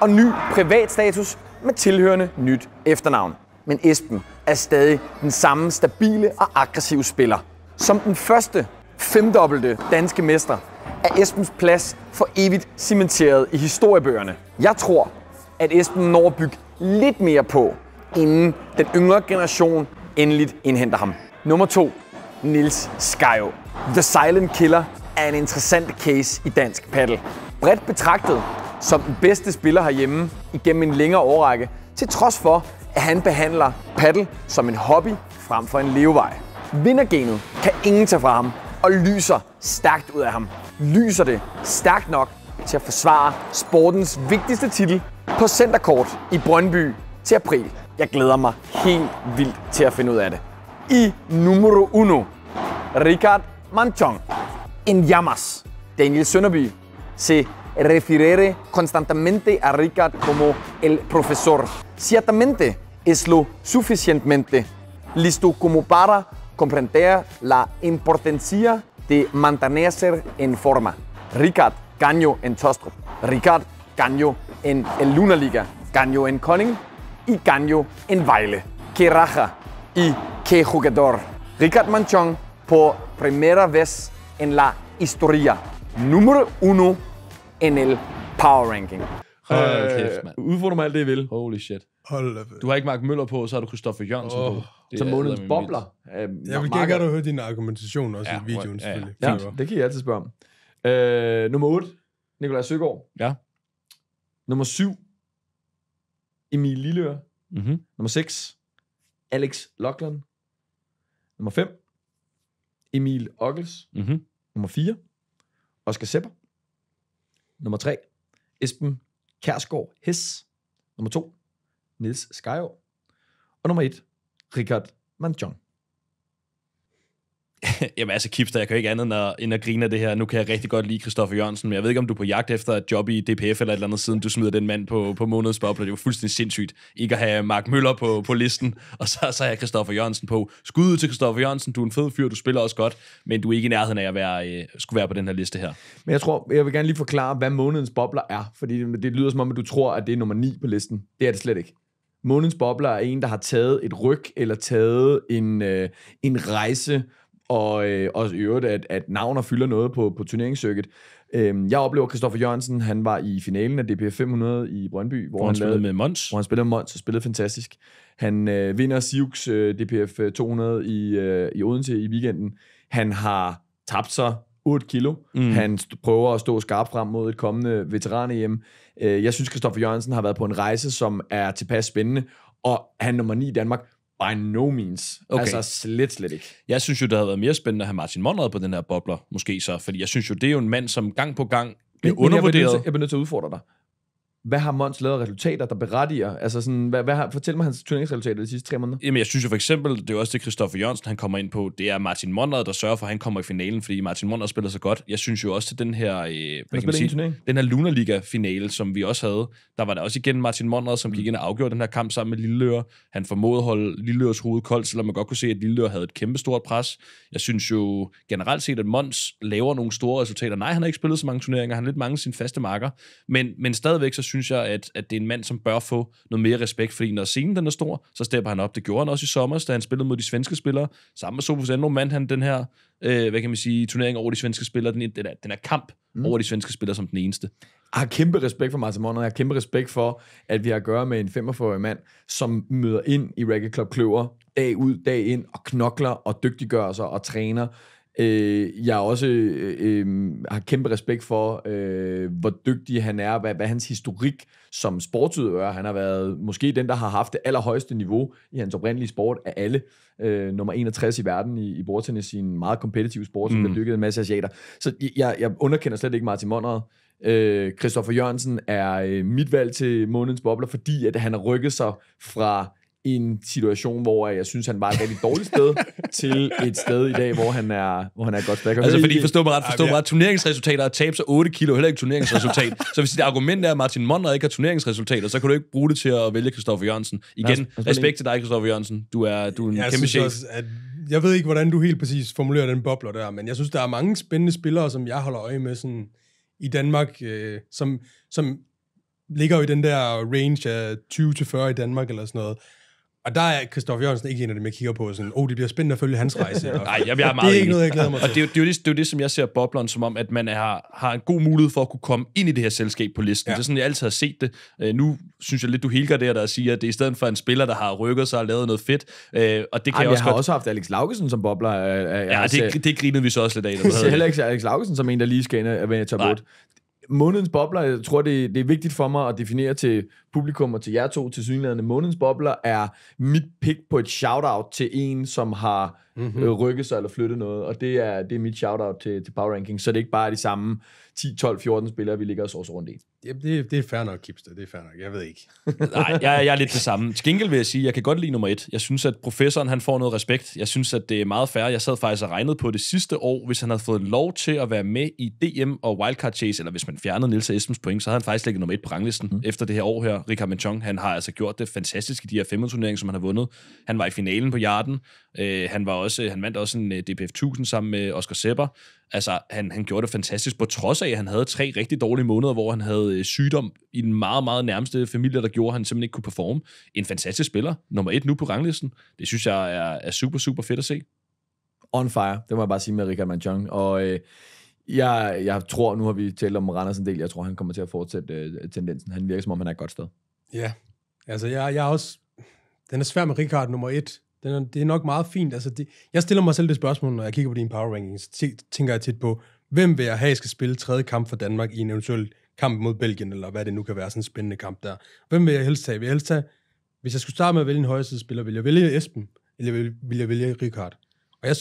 A: og ny privatstatus med tilhørende nyt efternavn. Men Esben er stadig den samme stabile og aggressive spiller. Som den første femdobbelte danske mester er Esbens plads for evigt cementeret i historiebøgerne. Jeg tror, at Esben når at bygge lidt mere på, inden den yngre generation endeligt indhenter ham. Nummer 2. Nils Skyjo. The Silent Killer er en interessant case i dansk paddle. Bredt betragtet som den bedste spiller herhjemme igennem en længere årrække, til trods for, at han behandler paddle som en hobby frem for en levevej. Vindergenet kan ingen tage fra ham og lyser stærkt ud af ham. Lyser det stærkt nok til at forsvare sportens vigtigste titel på centerkort i Brøndby til april. Jeg glæder mig helt vildt til at finde ud af det. I numero uno, Richard Manchong. En Jammers. Daniel Sønderby. Se refiere constantemente a Ricard como el profesor. Ciertamente es lo suficientemente listo como para comprender la importancia de mantenerse en forma. Ricard ganó en Tostrup, Ricard ganó en el Luna Liga, ganó en Conning y ganó en Baile. ¡Qué raja! y qué jugador! Ricard Manchón por primera vez en la historia. Número uno NL
B: Power Ranking. Hold øh, kæft, mand. Udfordrer mig alt det, vil. Holy shit. Hold da Du har ikke Mark Møller på, så har du Christoffer Jørgensen oh. på. Det som månedens altså bobler. Øh, jeg vil gerne
C: have høre din argumentation også ja, i videoen, ja, ja. selvfølgelig. Ja,
A: ja. det kan jeg altid spørge om. Øh, nummer 8, Nikolaj Søgaard. Ja. Nummer 7, Emil Lilleør. Mm-hmm. Nummer 6, Alex Lachlan. Nummer 5, Emil Ockels. Mm-hmm. Nummer 4, Oscar Sepper. Nummer 3, Esben Kærsgaard Hess. Nummer 2, Nils Skyov. Og nummer 1, Richard Manjong.
B: Jamen altså, Kipster, jeg kan ikke andet end at, grine af det her. Nu kan jeg rigtig godt lide Kristoffer Jørgensen, men jeg ved ikke, om du er på jagt efter et job i DPF eller et eller andet, siden du smider den mand på, på månedsbobler. Det Det var fuldstændig sindssygt ikke at have Mark Møller på, på listen, og så, så har jeg Kristoffer Jørgensen på. Skud ud til Kristoffer Jørgensen, du er en fed fyr, du spiller også godt, men du er ikke i nærheden af at være, øh, skulle være på den her liste her.
A: Men jeg tror, jeg vil gerne lige forklare, hvad månedens bobler er, fordi det, det lyder som om, at du tror, at det er nummer 9 på listen. Det er det slet ikke. Månedens bobler er en, der har taget et ryg eller taget en, øh, en rejse, og øh, også i øvrigt, at, at navner fylder noget på, på turneringscirket. Øhm, jeg oplever Kristoffer Jørgensen, han var i finalen af DPF 500 i Brøndby, hvor, hvor han, han spillede lavede, med Mons. Hvor han spillede med Mons og spillede fantastisk. Han øh, vinder Sioux øh, DPF 200 øh, i, øh, i Odense i weekenden. Han har tabt sig 8 kilo. Mm. Han prøver at stå skarp frem mod et kommende veteran hjem. Øh, jeg synes, Kristoffer Jørgensen har været på en rejse, som er tilpas spændende. Og
B: han nummer 9 i Danmark By no means. Okay. Altså slet, slet ikke. Jeg synes jo, det havde været mere spændende at have Martin Monrad på den her bobler, måske så. Fordi jeg synes jo, det er jo en mand, som gang på gang bliver undervurderet. Jeg bliver nødt til,
A: jeg bliver nødt til at udfordre dig hvad har Mons lavet resultater, der berettiger? Altså sådan, hvad, hvad har, fortæl mig hans turneringsresultater de sidste tre måneder.
B: Jamen, jeg synes jo for eksempel, det er også det, Kristoffer Jørgensen han kommer ind på, det er Martin Monrad, der sørger for, at han kommer i finalen, fordi Martin Monrad spiller så godt. Jeg synes jo også til den her, øh, hvad kan man sige, den her Luna Liga-finale, som vi også havde, der var der også igen Martin Monrad, som gik mm. ind og afgjorde den her kamp sammen med Lilleør. Han formåede at holde Lilleørs hoved koldt, selvom man godt kunne se, at Lilleør havde et kæmpe stort pres. Jeg synes jo generelt set, at Mons laver nogle store resultater. Nej, han har ikke spillet så mange turneringer, han har lidt mange sin faste marker, men, men stadigvæk så synes synes jeg, at, at det er en mand, som bør få noget mere respekt, fordi når scenen den er stor, så stepper han op. Det gjorde han også i sommer, da han spillede mod de svenske spillere. Sammen med Sofus Endrum vandt han den her, øh, hvad kan man sige, turnering over de svenske spillere. Den, den, er, den er kamp mm. over de svenske spillere som den eneste.
A: Jeg har kæmpe respekt for Martin Monner, jeg har kæmpe respekt for, at vi har at gøre med en 45-årig mand, som møder ind i Racket Club Kløver dag ud, dag ind, og knokler og dygtiggør sig og træner Øh, jeg også øh, øh, har kæmpe respekt for, øh, hvor dygtig han er, hvad, hvad hans historik som sportsudøver, han har været måske den, der har haft det allerhøjeste niveau i hans oprindelige sport af alle. Øh, nummer 61 i verden i, i bordtennis i en meget kompetitiv sport, som mm. har dykket en masse asiater. Så jeg, jeg underkender slet ikke Martin Monrad. Øh, Christoffer Jørgensen er øh, mit valg til månedens bobler, fordi at han har rykket sig fra i en situation, hvor øh, jeg synes, han var et rigtig dårligt sted, til et sted i dag, hvor han er, hvor han er godt stærk. Altså, fordi forstå mig ret, forstå mig
B: ret, turneringsresultater er tabt så 8 kilo, heller ikke turneringsresultat. så hvis dit argument er, at Martin Monner ikke har turneringsresultater, så kan du ikke bruge det til at vælge Kristoffer Jørgensen. Igen, ja, respekt til dig, Kristoffer Jørgensen. Du er, du er en jeg kæmpe chef. Også,
C: at jeg ved ikke, hvordan du helt præcis formulerer den bobler der, men jeg synes, der er mange spændende spillere, som jeg holder øje med sådan, i Danmark, øh, som, som ligger jo i den der range af 20-40 i Danmark eller sådan noget. Og der er Christoffer Jørgensen ikke en af dem, jeg kigger på sådan, oh, det bliver spændende at følge hans rejse. Nej, jeg, jeg er meget Det er ikke noget, jeg glæder mig til. Og det er,
B: jo, det, er jo det, det er jo det, som jeg ser bobleren som om, at man er, har en god mulighed for at kunne komme ind i det her selskab på listen. Ja. Det er sådan, jeg altid har set det. Øh, nu synes jeg lidt, du det der, der siger, at det er i stedet for en spiller, der har rykket sig og lavet noget fedt. Øh, og det kan Ej, jeg, også jeg har godt... også haft Alex Laugesen som bobler. Øh, øh, ja, øh, det, altså- det grinede vi så også lidt af. Det er heller ikke
A: Alex Laugesen som en, der lige skal ind og vende top 8 månedens bobler, jeg tror, det, det er vigtigt for mig at definere til publikum og til jer to til synlædende. Månedens bobler er mit pick på et shout-out til en, som har mm-hmm. øh, rykke sig eller flytte noget. Og det er, det er mit shout-out til, til Power Ranking, så det er ikke bare de samme 10, 12, 14 spillere, vi ligger os også
C: rundt i. Jamen, det, det er fair nok, Kipster. Det er fair nok. Jeg ved ikke. Nej, jeg, jeg er lidt det
B: samme. Skinkel vil jeg sige, jeg kan godt lide nummer et. Jeg synes, at professoren han får noget respekt. Jeg synes, at det er meget fair. Jeg sad faktisk og regnede på det sidste år, hvis han havde fået lov til at være med i DM og Wildcard Chase, eller hvis man fjernede Nils Esmens point, så havde han faktisk ligget nummer et på ranglisten mm. efter det her år her. Richard Menchong, han har altså gjort det fantastisk i de her femmeturneringer, som han har vundet. Han var i finalen på Jarden. Øh, han var også, øh, han vandt også en øh, DPF 1000 sammen med Oscar Sepper. Altså, han, han gjorde det fantastisk, på trods af, at han havde tre rigtig dårlige måneder, hvor han havde øh, sygdom i den meget, meget nærmeste familie, der gjorde, at han simpelthen ikke kunne performe. En fantastisk spiller, nummer et nu på ranglisten. Det synes jeg er, er super, super fedt at se. On fire, det må jeg
A: bare sige med Richard Manchong. Og øh, jeg, jeg tror, nu har vi talt om Randers en del, jeg tror, han kommer til at fortsætte øh, tendensen. Han virker, som om han er et godt sted.
C: Ja, altså jeg, jeg er også... Den er svær med Richard nummer et, den er, det er nok meget fint. Altså, det, jeg stiller mig selv det spørgsmål, når jeg kigger på dine power rankings. Tænker jeg tit på, hvem vil jeg have, skal spille tredje kamp for Danmark i en eventuel kamp mod Belgien, eller hvad det nu kan være, sådan en spændende kamp der. Hvem vil jeg helst tage? Vil jeg helst tage, hvis jeg skulle starte med at vælge en højresidsspiller, vil jeg vælge Esben, eller vil, vil jeg vælge Rikard? Og jeg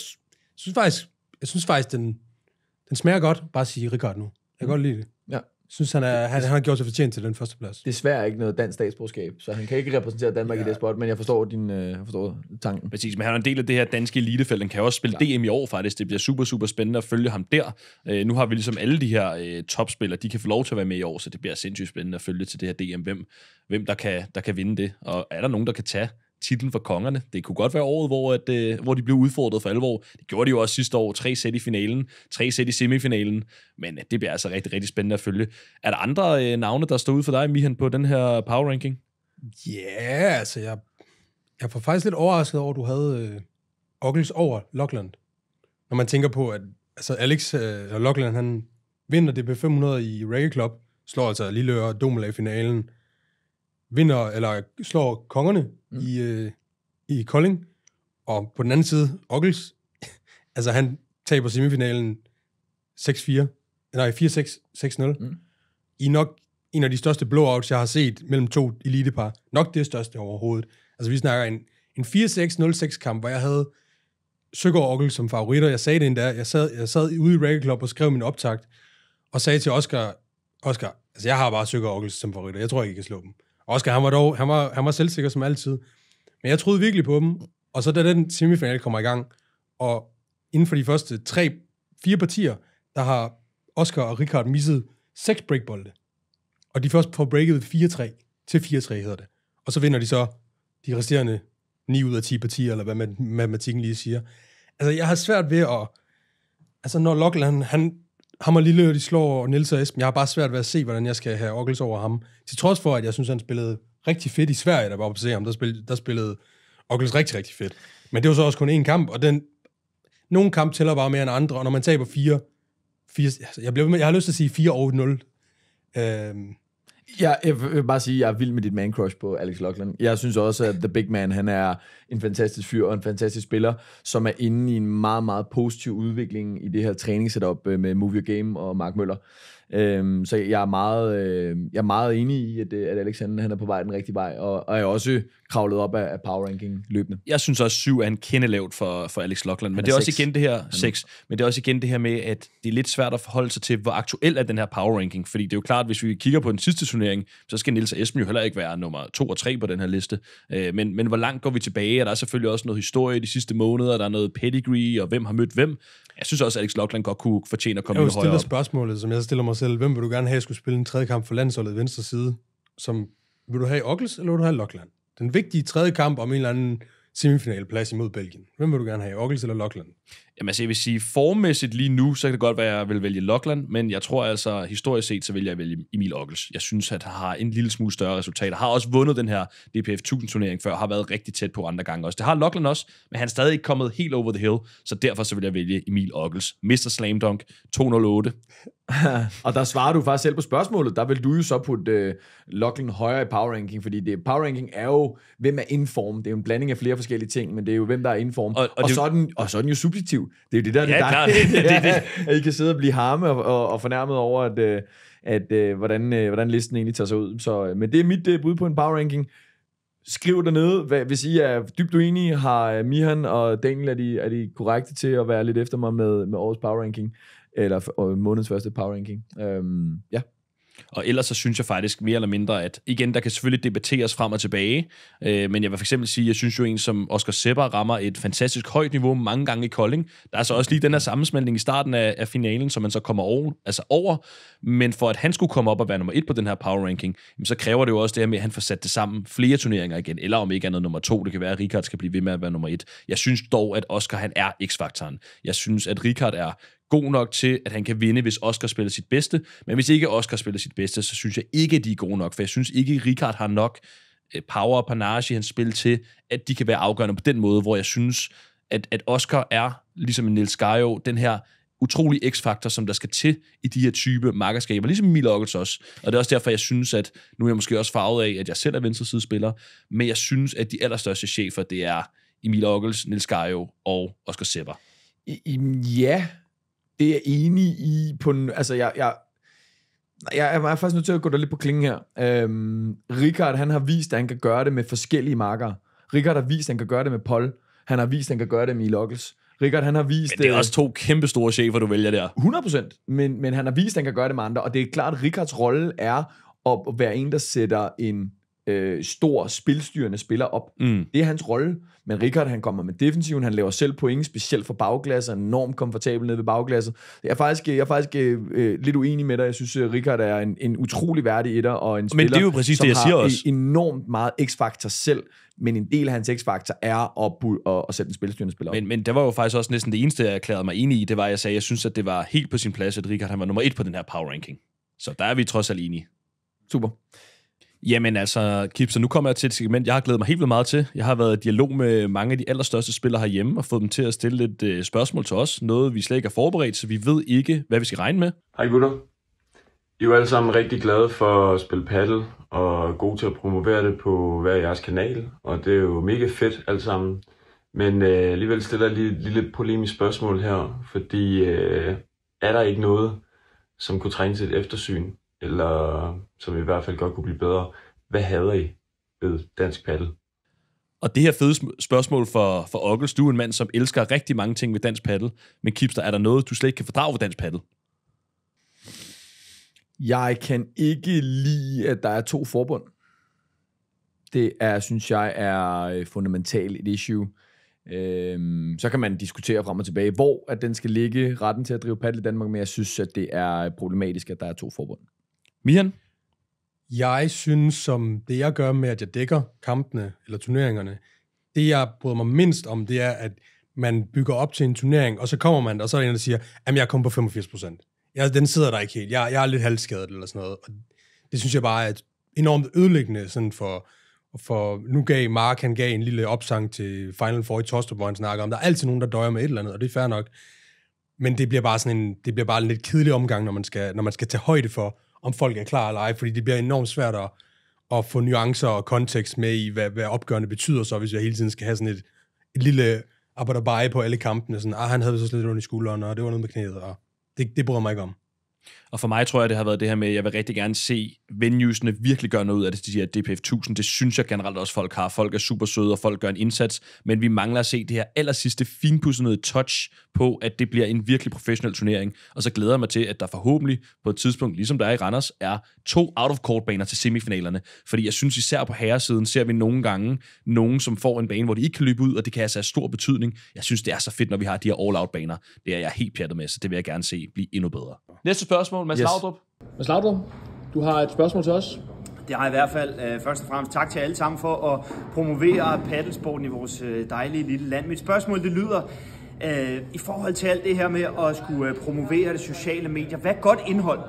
C: synes faktisk, jeg synes faktisk den, den smager godt, bare at sige Rikard nu. Jeg kan mm. godt lide det synes, han, er, han, han har gjort sig fortjent til den første plads.
A: Desværre ikke noget dansk statsborgerskab, så han kan ikke repræsentere Danmark ja. i det spot,
B: men jeg forstår, din, øh, forstår tanken. Præcis, men han er en del af det her danske elitefelt. Han kan også spille Klar. DM i år faktisk. Det bliver super, super spændende at følge ham der. Øh, nu har vi ligesom alle de her øh, topspillere, de kan få lov til at være med i år, så det bliver sindssygt spændende at følge til det her DM. Hvem, hvem der, kan, der kan vinde det, og er der nogen, der kan tage titlen for kongerne. Det kunne godt være året, hvor, at, øh, hvor de blev udfordret for alvor. Det gjorde de jo også sidste år. Tre sæt i finalen, tre sæt i semifinalen. Men øh, det bliver altså rigtig, rigtig spændende at følge. Er der andre øh, navne, der står ud for dig, Mihan, på den her power ranking?
C: Ja, yeah, altså jeg, jeg var faktisk lidt overrasket over, at du havde øh, Ockels over Lockland. Når man tænker på, at altså Alex øh, Lockland, han vinder det på 500 i Reggae Club, slår altså Lilleøre og Domela i finalen, vinder, eller slår kongerne mm. i, øh, i Kolding. Og på den anden side, Ockels, altså han taber semifinalen 6-4, nej 4-6, 6-0. Mm. I nok en af de største blowouts, jeg har set mellem to elitepar. Nok det største overhovedet. Altså vi snakker en, en 4-6-0-6 kamp, hvor jeg havde Søgaard Ockels som favoritter. Jeg sagde det endda. Jeg sad, jeg sad ude i Racket Club og skrev min optakt, og sagde til Oscar, Oscar, altså jeg har bare Søgaard Ockels som favoritter. Jeg tror ikke, jeg kan slå dem. Oscar, han var, dog, han, var, han var selvsikker som altid. Men jeg troede virkelig på dem. Og så da den semifinal kommer i gang, og inden for de første tre, fire partier, der har Oscar og Richard misset seks breakbolde. Og de først får breaket 4-3 til 4-3 hedder det. Og så vinder de så de resterende 9 ud af 10 partier, eller hvad matematikken lige siger. Altså, jeg har svært ved at... Altså, når Lockland, han ham og Lille, de slår Niels og Esben. Jeg har bare svært ved at se, hvordan jeg skal have Ockels over ham. Til trods for, at jeg synes, han spillede rigtig fedt i Sverige, der var på se ham. Der spillede, der spillede Ockels rigtig, rigtig fedt. Men det var så også kun én kamp, og den... Nogle kamp tæller bare mere end andre, og når man taber fire... fire altså, jeg, bliver, jeg har lyst til at sige 4 over 0.
A: Øh, Ja, jeg vil bare sige, at jeg er vild med dit man-crush på Alex Lachlan. Jeg synes også, at The Big Man han er en fantastisk fyr og en fantastisk spiller, som er inde i en meget, meget positiv udvikling i det her træningssetup øh, med Move Your Game og Mark Møller. Øhm, så jeg er, meget, øh, jeg er meget enig i, at, øh, at Alexander han er på vej den rigtige vej, og, og jeg er også kravlet op af, af
B: power ranking løbende. Jeg synes også, at 7 er en kendelavt for, for Alex Lockland, men er det er 6. også igen det her 6, men det er også igen det her med, at det er lidt svært at forholde sig til, hvor aktuel er den her power ranking, fordi det er jo klart, at hvis vi kigger på den sidste turnering, så skal Nils og Esben jo heller ikke være nummer 2 og 3 på den her liste, øh, men, men hvor langt går vi tilbage? Og der er selvfølgelig også noget historie de sidste måneder, der er noget pedigree, og hvem har mødt hvem, jeg synes også, at Alex Lockland godt kunne fortjene at komme jeg lidt højere Jeg stiller
C: spørgsmålet, som jeg stiller mig selv. Hvem vil du gerne have, skulle spille en tredje kamp for landsholdet venstre side? Som, vil du have Ockels, eller vil du have Lockland? Den vigtige tredje kamp om en eller anden semifinalplads imod Belgien. Hvem vil du gerne have, Ockels eller Lockland? Jamen altså, jeg vil sige,
B: formmæssigt lige nu, så kan det godt være, at jeg vil vælge Lockland, men jeg tror altså, historisk set, så vil jeg vælge Emil Ockels. Jeg synes, at han har en lille smule større resultat. Han har også vundet den her DPF 1000-turnering før, har været rigtig tæt på andre gange også. Det har Lockland også, men han er stadig ikke kommet helt over the hill, så derfor så vil jeg vælge Emil Ockels. Mr. Slam Dunk 208. og der svarer du faktisk selv på spørgsmålet. Der
A: vil du jo så putte uh, øh, Lockland højere i power ranking, fordi det, power ranking er jo, hvem er inform. Det er jo en blanding af flere forskellige ting, men det er jo, hvem der er inform. Og, og, og, det, så, er den, og så er den jo subjektiv det er jo det, der ja, er klart. det, det, at I kan sidde og blive harme og, og, og fornærmet over, at, øh, at, øh, hvordan, øh, hvordan listen egentlig tager sig ud. Så, men det er mit bud på en power ranking. Skriv dernede, hvad, hvis I er dybt uenige, har Mihan og Daniel, er de, er de korrekte til at være lidt efter mig med, med årets power ranking, eller øh, månedens første power ranking. Øhm, ja.
B: Og ellers så synes jeg faktisk mere eller mindre, at igen, der kan selvfølgelig debatteres frem og tilbage, øh, men jeg vil for eksempel sige, at jeg synes jo en som Oscar Sepper rammer et fantastisk højt niveau mange gange i Kolding. Der er så også lige den her sammensmeltning i starten af, af finalen, som man så kommer over, altså over, men for at han skulle komme op og være nummer et på den her power ranking, jamen, så kræver det jo også det her med, at han får sat det sammen flere turneringer igen, eller om ikke andet nummer to, det kan være, at Richard skal blive ved med at være nummer et. Jeg synes dog, at Oscar han er x-faktoren. Jeg synes, at Richard er god nok til, at han kan vinde, hvis Oscar spiller sit bedste. Men hvis ikke Oscar spiller sit bedste, så synes jeg ikke, at de er gode nok, for jeg synes ikke, at Richard har nok øh, power og panage i hans spil til, at de kan være afgørende på den måde, hvor jeg synes, at, at Oscar er, ligesom en Niels Gejo, den her utrolig x-faktor, som der skal til i de her type markerskaber, ligesom Emil Ockels også. Og det er også derfor, jeg synes, at nu er jeg måske også farvet af, at jeg selv er venstresidespiller, men jeg synes, at de allerstørste chefer, det er Emil Ockels, Nils Gejo og Oscar Sepper.
A: Ja, det er jeg enig i på... Altså, jeg, jeg, jeg er faktisk nødt til at gå der lidt på klingen her. Øhm, Richard, han har vist, at han kan gøre det med forskellige marker. Richard har vist, at han kan gøre det med Paul. Han har vist, at han kan gøre det med Ilokkels. Richard, han har vist... Men det er øh, også to kæmpe store
B: chefer, du vælger der.
A: 100%, men, men han har vist, at han kan gøre det med andre. Og det er klart, at Richards rolle er at være en, der sætter en øh, stor, spilstyrende spiller op. Mm. Det er hans rolle. Men Richard, han kommer med defensiven, han laver selv point, specielt for bagglasser, enormt komfortabel nede ved bagglasset. Jeg er faktisk, jeg er faktisk øh, øh lidt uenig med dig. Jeg synes, at øh, Richard er en, en utrolig
B: værdig etter, og en spiller, men det er jo præcis som det, jeg siger har også.
A: enormt meget x-faktor selv, men en del af hans x-faktor er at, at, at sætte en spilstyrende spiller op. Men,
B: men det var jo faktisk også næsten det eneste, jeg erklærede mig enig i, det var, at jeg sagde, at jeg synes, at det var helt på sin plads, at Richard han var nummer et på den her power ranking. Så der er vi trods alt enige. Super. Jamen altså, Kipser, nu kommer jeg til et segment, jeg har glædet mig helt vildt meget til. Jeg har været i dialog med mange af de allerstørste spillere herhjemme og fået dem til at stille lidt øh, spørgsmål til os. Noget, vi slet ikke er forberedt, så vi ved ikke, hvad vi skal regne med. Hej gutter. I er jo alle sammen rigtig glade for at spille paddle og god til at promovere det på hver jeres kanal, og det er jo mega fedt alt sammen. Men øh, alligevel stiller jeg lige et lille polemisk spørgsmål her, fordi øh, er der ikke noget, som kunne trænge til et eftersyn? eller som i hvert fald godt kunne blive bedre. Hvad havde I ved dansk paddle? Og det her fede spørgsmål for, for Ockels, du er en mand, som elsker rigtig mange ting ved dansk paddle, men Kipster, er der noget, du slet ikke kan fordrage ved dansk paddle?
A: Jeg kan ikke lide, at der er to forbund. Det er, synes jeg, er øh, fundamentalt et issue. Øhm, så kan man diskutere frem og tilbage, hvor at den skal ligge, retten til at drive paddle i Danmark, men jeg synes, at det er problematisk, at der er to forbund.
C: Mian? Jeg synes, som det jeg gør med, at jeg dækker kampene eller turneringerne, det jeg bryder mig mindst om, det er, at man bygger op til en turnering, og så kommer man, og så er der en, der siger, at jeg kommer på 85 procent. den sidder der ikke helt. Jeg, jeg er lidt halvskadet eller sådan noget. Og det synes jeg bare er enormt ødelæggende sådan for, for nu gav Mark, han gav en lille opsang til Final Four i Tostrup, hvor han snakker om, der er altid nogen, der døjer med et eller andet, og det er fair nok. Men det bliver bare sådan en, det bliver bare en lidt kedelig omgang, når man skal, når man skal tage højde for, om folk er klar eller ej, fordi det bliver enormt svært at, at få nuancer og kontekst med i, hvad, hvad opgørende betyder så, hvis jeg hele tiden skal have sådan et, et lille arbejderbeje på alle kampene, sådan, ah, han havde så slet ondt i skulderen, og det var noget med knæet, og det, det bryder mig ikke om.
B: Og for mig tror jeg, det har været det her med, at jeg vil rigtig gerne se venuesene virkelig gøre noget ud af det, de siger DPF 1000. Det synes jeg generelt også, folk har. Folk er super søde, og folk gør en indsats. Men vi mangler at se det her aller sidste finpudsende touch på, at det bliver en virkelig professionel turnering. Og så glæder jeg mig til, at der forhåbentlig på et tidspunkt, ligesom der er i Randers, er to out-of-court-baner til semifinalerne. Fordi jeg synes især på herresiden ser vi nogle gange nogen, som får en bane, hvor de ikke kan løbe ud, og det kan altså have stor betydning. Jeg synes, det er så fedt, når vi har de her all-out-baner. Det er jeg helt pjattet med, så det vil jeg gerne se blive endnu bedre. Næste spørgsmål, Mads yes. Laudrup. Mads Laudrup, du har et spørgsmål til os. Det har jeg i hvert fald øh, først og fremmest tak til alle sammen for at promovere paddelsporten i vores øh, dejlige lille land. Mit spørgsmål det lyder, øh, i forhold til alt det her med at skulle promovere det sociale medier, hvad godt indhold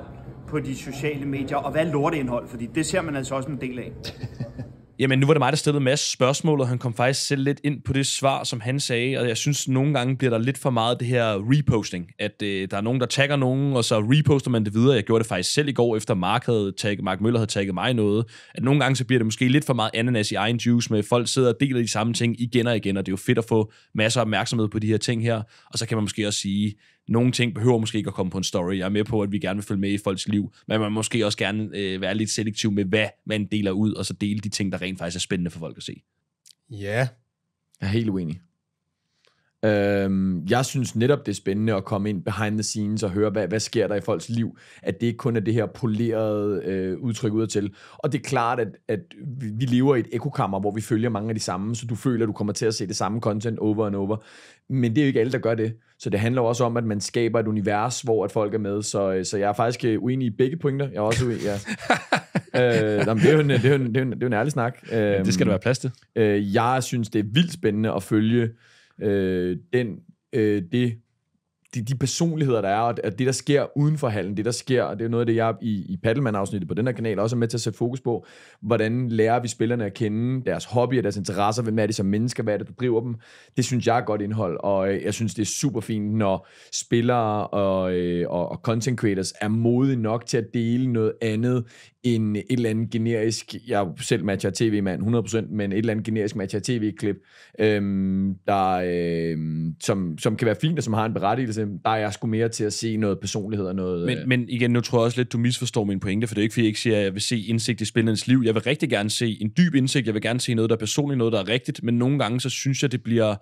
B: på de sociale medier, og hvad er lorteindhold? Fordi det ser man altså også en del af. Jamen, nu var det mig, der stillede Mads spørgsmål, og han kom faktisk selv lidt ind på det svar, som han sagde, og jeg synes, nogle gange bliver der lidt for meget det her reposting, at øh, der er nogen, der tagger nogen, og så reposter man det videre. Jeg gjorde det faktisk selv i går, efter Mark, havde tagget, Mark Møller havde tagget mig noget, at nogle gange så bliver det måske lidt for meget ananas i egen juice, med folk sidder og deler de samme ting igen og igen, og det er jo fedt at få masser af opmærksomhed på de her ting her, og så kan man måske også sige, nogle ting behøver måske ikke at komme på en story. Jeg er med på, at vi gerne vil følge med i folks liv, men man må måske også gerne øh, være lidt selektiv med, hvad man deler ud, og så dele de ting, der rent faktisk er spændende for folk at se.
C: Ja.
A: Jeg er helt uenig. Øhm, jeg synes netop, det er spændende at komme ind behind the scenes og høre, hvad, hvad sker der i folks liv. At det ikke kun er det her polerede øh, udtryk til. Og det er klart, at, at vi lever i et ekokammer, hvor vi følger mange af de samme, så du føler, at du kommer til at se det samme content over and over. Men det er jo ikke alle, der gør det. Så det handler også om, at man skaber et univers, hvor at folk er med. Så, øh, så jeg er faktisk øh, uenig i begge pointer. Jeg er også uenig, ja. øh, det, er en, det, er en, det, er en, det er en ærlig snak. Øh, det skal øhm, der være plads til. Øh, jeg synes, det er vildt spændende at følge øh, den, øh, det de, de personligheder, der er, og det, der sker uden for hallen, det, der sker, og det er noget af det, jeg i, i Paddleman-afsnittet på den her kanal også er med til at sætte fokus på, hvordan lærer vi spillerne at kende deres hobby og deres interesser, hvem er det som mennesker, hvad er det, der driver dem. Det synes jeg er godt indhold, og øh, jeg synes, det er super fint, når spillere og, øh, og, og content creators er modige nok til at dele noget andet en, et eller andet generisk, jeg selv matcher tv-mand 100%, men et eller andet generisk matcher tv-klip, øhm, der, øhm, som, som kan være fint og som har en berettigelse, der er jeg
B: sgu mere til at se noget personlighed og noget... Men, øh... men igen, nu tror jeg også lidt, du misforstår min pointe, for det er ikke fordi, jeg ikke siger, at jeg vil se indsigt i spillernes liv. Jeg vil rigtig gerne se en dyb indsigt, jeg vil gerne se noget, der er personligt, noget, der er rigtigt, men nogle gange så synes jeg, det bliver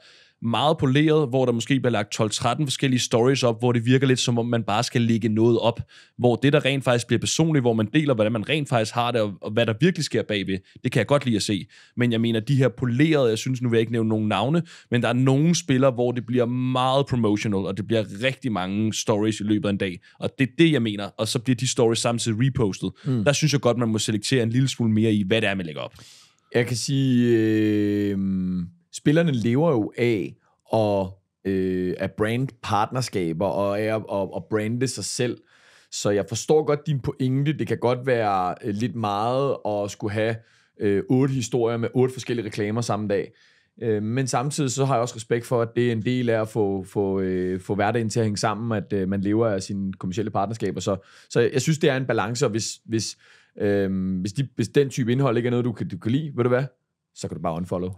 B: meget poleret, hvor der måske bliver lagt 12-13 forskellige stories op, hvor det virker lidt som om, man bare skal lægge noget op. Hvor det, der rent faktisk bliver personligt, hvor man deler, hvordan man rent faktisk har det, og hvad der virkelig sker bagved, det kan jeg godt lide at se. Men jeg mener, de her polerede, jeg synes, nu vil jeg ikke nævne nogen navne, men der er nogle spillere, hvor det bliver meget promotional, og det bliver rigtig mange stories i løbet af en dag. Og det er det, jeg mener. Og så bliver de stories samtidig repostet. Mm. Der synes jeg godt, man må selektere en lille smule mere i, hvad det er, man lægger op.
A: Jeg kan sige... Øh spillerne lever jo af og øh, af partnerskaber og af at, at, at brande sig selv. Så jeg forstår godt din pointe. Det kan godt være øh, lidt meget at skulle have øh, otte historier med otte forskellige reklamer samme dag. Øh, men samtidig så har jeg også respekt for, at det er en del af at få, få, øh, få hverdagen til at hænge sammen, at øh, man lever af sine kommersielle partnerskaber. Så, så jeg synes, det er en balance, og hvis, hvis, øh, hvis, de, hvis den type indhold ikke er noget, du kan, du kan lide, ved du hvad? så kan du bare unfollow.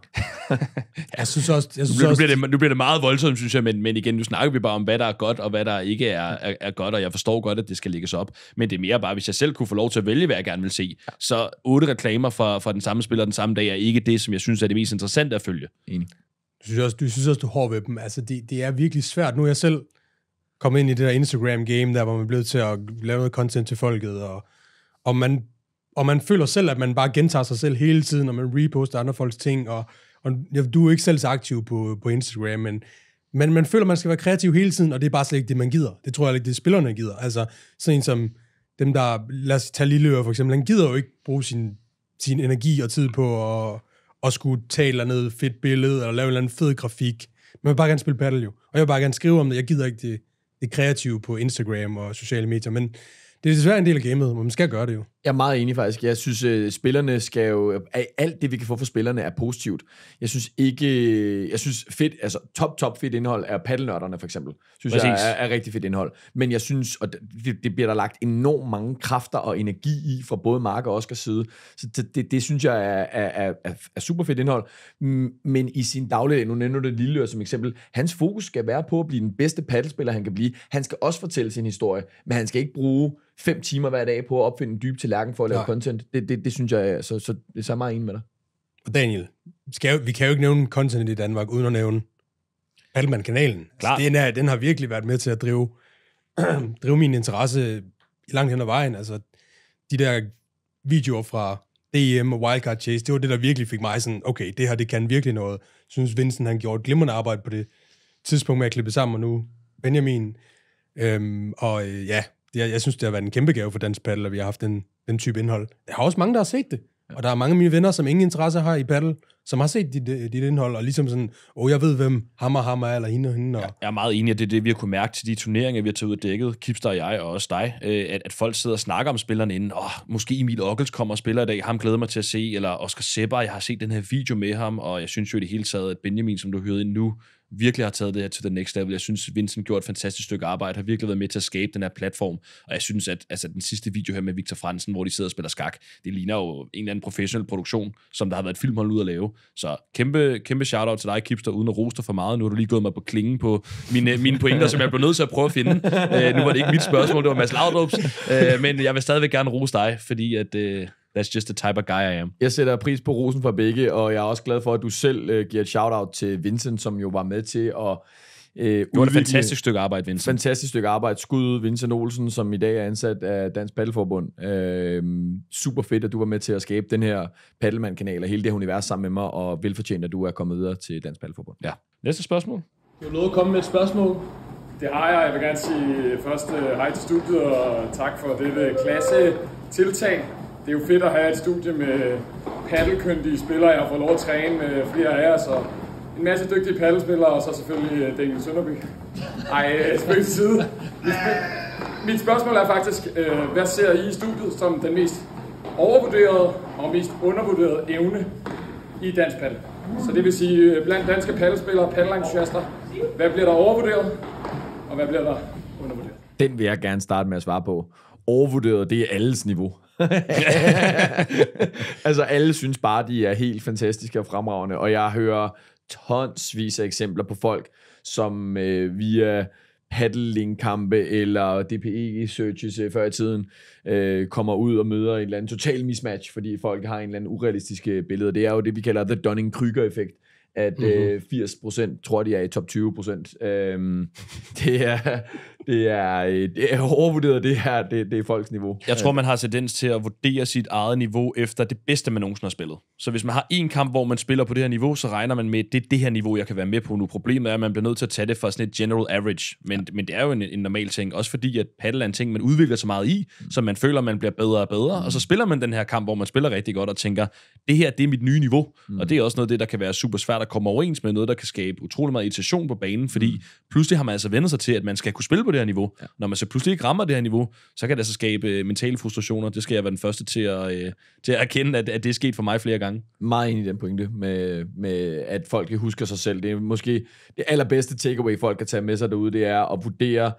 C: jeg synes også... Jeg synes nu, bliver, også... Nu, bliver
B: det, nu bliver det meget voldsomt, synes jeg, men, men igen, nu snakker vi bare om, hvad der er godt, og hvad der ikke er, er, er godt, og jeg forstår godt, at det skal lægges op. Men det er mere bare, hvis jeg selv kunne få lov til at vælge, hvad jeg gerne vil se, så otte reklamer fra, fra den samme spiller den samme dag er ikke det, som jeg synes er det mest interessante at følge.
C: Enig. Du synes også, du, synes også, du er hård ved dem. Altså, det, det er virkelig svært. Nu er jeg selv kommet ind i det der Instagram-game, der hvor man bliver til at lave noget content til folket, og, og man og man føler selv, at man bare gentager sig selv hele tiden, og man reposter andre folks ting, og, og ja, du er ikke selv så aktiv på, på Instagram, men, men man føler, at man skal være kreativ hele tiden, og det er bare slet ikke det, man gider. Det tror jeg ikke, det er spillerne gider. Altså, sådan en som dem, der, lad os tage Lilleøre for eksempel, han gider jo ikke bruge sin, sin energi og tid på at, at skulle tale noget fedt billede, eller lave en eller anden fed grafik. Man vil bare gerne spille paddle jo, og jeg vil bare gerne skrive om det. Jeg gider ikke det, det kreative på Instagram og sociale medier, men det er desværre en del af gamet, hvor man skal gøre det jo. Jeg er meget
A: enig faktisk. Jeg synes, øh, spillerne skal jo... Alt det, vi kan få fra spillerne, er positivt. Jeg synes ikke... Jeg synes fedt, altså top, top fedt indhold er paddelnørderne for eksempel. Synes Præcis. jeg er, er, rigtig fedt indhold. Men jeg synes, og det, det, bliver der lagt enormt mange kræfter og energi i fra både Mark og Oscars side. Så det, det, det synes jeg er, er, er, er, super fedt indhold. Men i sin dagligdag, nu nævner du det lille som eksempel, hans fokus skal være på at blive den bedste paddelspiller, han kan blive. Han skal også fortælle sin historie, men han skal ikke bruge fem timer hver dag på at opfinde en dyb tallerken for at lave ja. content. Det, det, det synes jeg, så, så, det er så meget enig med dig.
C: Og Daniel, skal jo, vi kan jo ikke nævne content i Danmark, uden at nævne Palman-kanalen. Altså, den, er, den har virkelig været med til at drive, drive min interesse langt hen ad vejen. Altså, de der videoer fra DM og Wildcard Chase, det var det, der virkelig fik mig sådan, okay, det her, det kan virkelig noget. Jeg synes, Vincent, han gjorde et glimrende arbejde på det tidspunkt med at klippe sammen, og nu Benjamin. Øhm, og øh, ja, jeg, jeg synes, det har været en kæmpe gave for dansk paddle, at vi har haft den, den type indhold. Jeg har også mange, der har set det. Og der er mange af mine venner, som ingen interesse har i paddle, som har set dit, dit indhold, og ligesom sådan, åh, oh, jeg ved, hvem ham og ham er, eller hende og hende. Og...
B: Jeg er meget enig, at det er det, vi har kunne mærke til de turneringer, vi har taget ud af dækket, Kipster og jeg, og også dig, øh, at, at folk sidder og snakker om spillerne inden, åh, oh, måske Emil Ockels kommer og spiller i dag, ham glæder mig til at se, eller Oscar Sepper, jeg har set den her video med ham, og jeg synes jo i det hele taget, at Benjamin, som du hørte nu, virkelig har taget det her til the next level. Jeg synes, Vincent gjort et fantastisk stykke arbejde, har virkelig været med til at skabe den her platform, og jeg synes, at altså, den sidste video her med Victor Fransen, hvor de sidder og spiller skak, det ligner jo en eller anden professionel produktion, som der har været et filmhold ud at lave. Så kæmpe, kæmpe shout-out til dig, Kipster, uden at rose dig for meget. Nu har du lige gået mig på klingen på mine, mine pointer, som jeg blev nødt til at prøve at finde. Øh, nu var det ikke mit spørgsmål, det var Mads Laudrup's, øh, men jeg vil stadigvæk gerne rose dig, fordi at, øh, That's just the type of guy I am. Jeg sætter pris på rosen fra begge, og jeg er også glad for, at du selv uh, giver
A: et shout-out til Vincent, som jo var med til at Uh, øh, det var et fantastisk stykke arbejde, Vincent. Fantastisk stykke arbejde. Skud Vincent Olsen, som i dag er ansat af Dansk Paddelforbund. Uh, super fedt, at du var med til at skabe den her Paddelmand-kanal og hele det her univers sammen med mig, og velfortjent, at du er kommet videre til Dansk Paddelforbund. Ja. Næste spørgsmål.
B: Jeg lovede at komme med et spørgsmål. Det har jeg. Jeg vil gerne
A: sige først hej til studiet, og tak for det klasse tiltag det er jo fedt at have et studie med paddelkyndige spillere. Jeg får lov at træne med flere af jer, så en masse dygtige paddelspillere, og så selvfølgelig øh, Daniel Sønderby. Ej, øh, spøg til side. Mit spørgsmål er faktisk, øh, hvad ser I i studiet som den mest overvurderede og mest undervurderede evne i dansk paddel? Så det vil sige, blandt danske paddelspillere, og paddelentusiaster, hvad bliver der overvurderet, og hvad bliver der undervurderet? Den vil jeg gerne starte med at svare på overvurderet, det er alles niveau. altså alle synes bare, de er helt fantastiske og fremragende, og jeg hører tonsvis af eksempler på folk, som øh, via paddling-kampe eller DPE-searches øh, før i tiden, øh, kommer ud og møder en eller anden total mismatch, fordi folk har en eller anden urealistisk øh, billede. Det er jo det, vi kalder the Dunning-Kruger-effekt, at mm-hmm. øh, 80% tror, de er i top 20%. Øhm, det, er,
B: det er, øh, det er overvurderet, det her, det, det er folks niveau. Jeg tror, man har tendens til at vurdere sit eget niveau efter det bedste, man nogensinde har spillet. Så hvis man har en kamp, hvor man spiller på det her niveau, så regner man med, at det er det her niveau, jeg kan være med på nu. Problemet er, at man bliver nødt til at tage det fra sådan et general average. Men, ja. men det er jo en, en normal ting, også fordi at paddle er en ting, man udvikler så meget i, så man føler, man bliver bedre og bedre. Mm. Og så spiller man den her kamp, hvor man spiller rigtig godt og tænker, det her, det er mit nye niveau. Mm. Og det er også noget af det, der kan være super svært at komme overens med, noget, der kan skabe utrolig meget irritation på banen, fordi mm. pludselig har man altså vendt sig til, at man skal kunne spille på det det her niveau. Ja. Når man så pludselig ikke rammer det her niveau, så kan det altså skabe øh, mentale frustrationer. Det skal jeg være den første til at, øh, til at erkende, at, at det er sket for mig flere gange. Meget enig i den pointe med, med, at folk
A: husker sig selv. Det er måske det allerbedste takeaway, folk kan tage med sig derude, det er at vurdere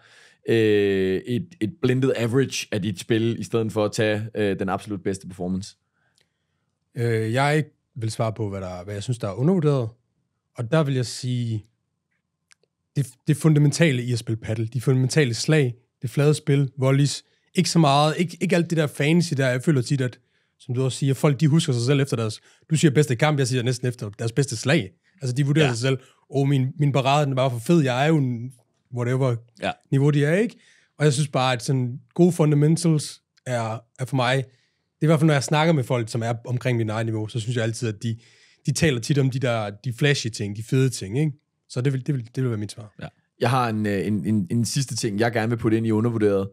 A: øh, et, et blended average af dit spil, i stedet for at tage øh, den absolut bedste performance.
C: Øh, jeg vil svare på, hvad, der, hvad jeg synes, der er undervurderet. Og der vil jeg sige, det, det fundamentale i at spille paddle, de fundamentale slag, det flade spil, volleys, ikke så meget, ikke, ikke alt det der fancy der, jeg føler tit, at som du også siger, folk de husker sig selv efter deres, du siger bedste kamp, jeg siger næsten efter deres bedste slag. Altså de vurderer ja. sig selv, åh, oh, min, min parade den var for fed, jeg er jo en whatever ja. niveau de er, ikke? Og jeg synes bare, at sådan gode fundamentals er, er for mig, det er i hvert fald, når jeg snakker med folk, som er omkring min egen niveau, så synes jeg altid, at de, de taler tit om de der, de flashy ting, de fede ting, ikke? Så det vil, det vil, det vil være mit svar. Ja.
A: Jeg har en, øh, en, en, en sidste ting, jeg
B: gerne vil putte ind i undervurderet,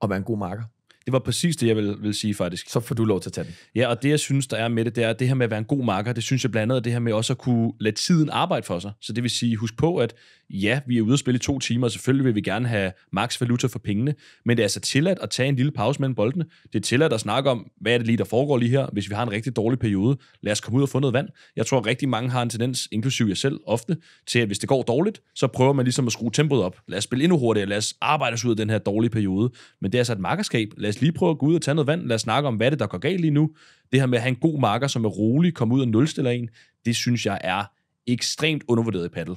B: og være en god marker. Det var præcis det, jeg ville, ville sige faktisk. Så får du lov til at tage den. Ja, og det jeg synes, der er med det, det er det her med at være en god marker. Det synes jeg blandt andet, det her med også at kunne lade tiden arbejde for sig. Så det vil sige, husk på, at ja, vi er ude at spille i to timer, og selvfølgelig vil vi gerne have max valuta for pengene, men det er altså tilladt at tage en lille pause mellem boldene. Det er tilladt at snakke om, hvad er det lige, der foregår lige her, hvis vi har en rigtig dårlig periode. Lad os komme ud og få noget vand. Jeg tror, at rigtig mange har en tendens, inklusive jeg selv ofte, til at hvis det går dårligt, så prøver man ligesom at skrue tempoet op. Lad os spille endnu hurtigere, lad os arbejde os ud af den her dårlige periode. Men det er altså et markerskab. Lad os lige prøve at gå ud og tage noget vand. Lad os snakke om, hvad det der går galt lige nu. Det her med at have en god marker, som er rolig, komme ud og nulstille en, det synes jeg er ekstremt undervurderet i paddle.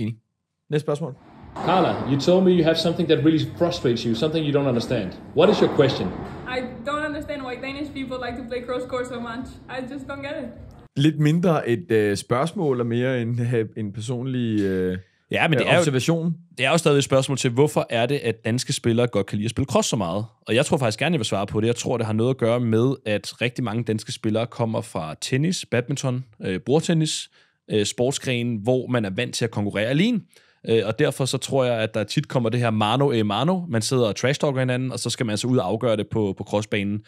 B: Enig. Næste spørgsmål. Carla, you told me you have something that really frustrates you, something you don't understand. What is your question?
A: I don't understand why Danish people like to play cross court so much. I just don't get it.
B: Lidt mindre et øh, spørgsmål
A: og mere en, øh, en personlig øh,
B: ja, men det øh, er observation. Jo, det er jo stadig et spørgsmål til, hvorfor er det, at danske spillere godt kan lide at spille cross så meget? Og jeg tror faktisk gerne, jeg vil svare på det. Jeg tror, det har noget at gøre med, at rigtig mange danske spillere kommer fra tennis, badminton, øh, bordtennis, øh, sportsgrene, hvor man er vant til at konkurrere alene. Øh, og derfor så tror jeg, at der tit kommer det her mano e mano. Man sidder og trash-talker hinanden, og så skal man altså ud og afgøre det på, på crossbanen.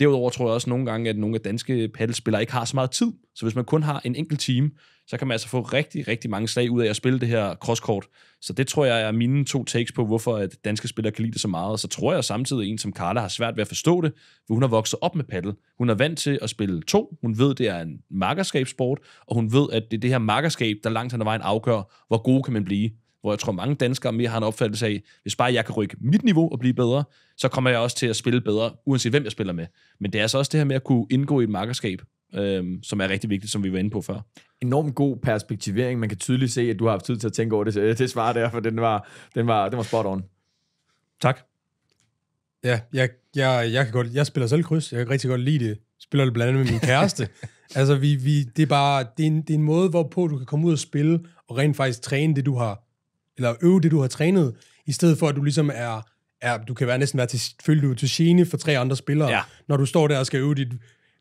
B: Derudover tror jeg også nogle gange, at nogle af danske paddelspillere ikke har så meget tid. Så hvis man kun har en enkelt time, så kan man altså få rigtig, rigtig mange slag ud af at spille det her crosskort. Så det tror jeg er mine to takes på, hvorfor at danske spillere kan lide det så meget. Og så tror jeg samtidig, at en som Carla har svært ved at forstå det, for hun har vokset op med paddel. Hun er vant til at spille to. Hun ved, det er en markerskabssport, og hun ved, at det er det her markerskab, der langt hen ad vejen afgør, hvor god kan man blive hvor jeg tror, mange danskere mere har en opfattelse af, hvis bare jeg kan rykke mit niveau og blive bedre, så kommer jeg også til at spille bedre, uanset hvem jeg spiller med. Men det er altså også det her med at kunne indgå i et markerskab, øhm, som er rigtig vigtigt, som vi var inde på før. Enormt god perspektivering. Man kan tydeligt se, at du har haft tid til at tænke over det, øh, det svar der, for den var, den var, den var spot on. Tak.
C: Ja, jeg, jeg, jeg, kan godt, jeg spiller selv kryds. Jeg kan rigtig godt lide det. Spiller det blandt andet med min kæreste. altså, vi, vi, det er bare det er, en, det er en måde, hvorpå du kan komme ud og spille, og rent faktisk træne det, du har eller øve det, du har trænet, i stedet for, at du ligesom er, er du kan være næsten være til, følge du til gene for tre andre spillere, ja. når du står der og skal øve dit,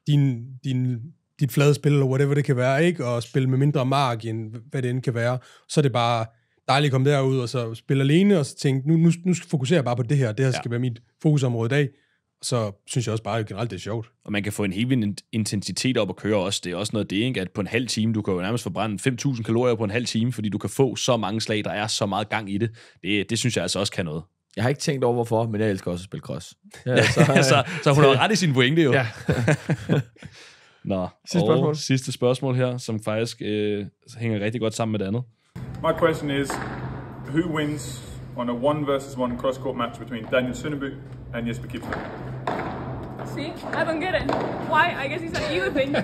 C: din, din, dit flade spil, eller whatever det kan være, ikke? og spille med mindre end hvad det end kan være, så er det bare dejligt at komme derud og så spille alene, og så tænke, nu, nu, nu fokuserer jeg bare på det her, det her ja. skal være mit fokusområde i dag, så synes jeg også bare at generelt, det er
B: sjovt. Og man kan få en helt vild intensitet op at køre også. Det er også noget det, ikke? at på en halv time, du kan jo nærmest forbrænde 5.000 kalorier på en halv time, fordi du kan få så mange slag, der er så meget gang i det. Det, det synes jeg altså også kan noget. Jeg har ikke tænkt over, hvorfor, men jeg elsker også at spille cross. Ja, så, så, så hun har ret i sin pointe jo. Ja. Nå, sidste spørgsmål. sidste spørgsmål her, som faktisk øh, hænger rigtig godt sammen med det andet.
A: My question is, who wins on a one versus one cross court match between Daniel Sunabu and Jesper Kipsang? See, I don't get it. Why? I guess it's an evil thing.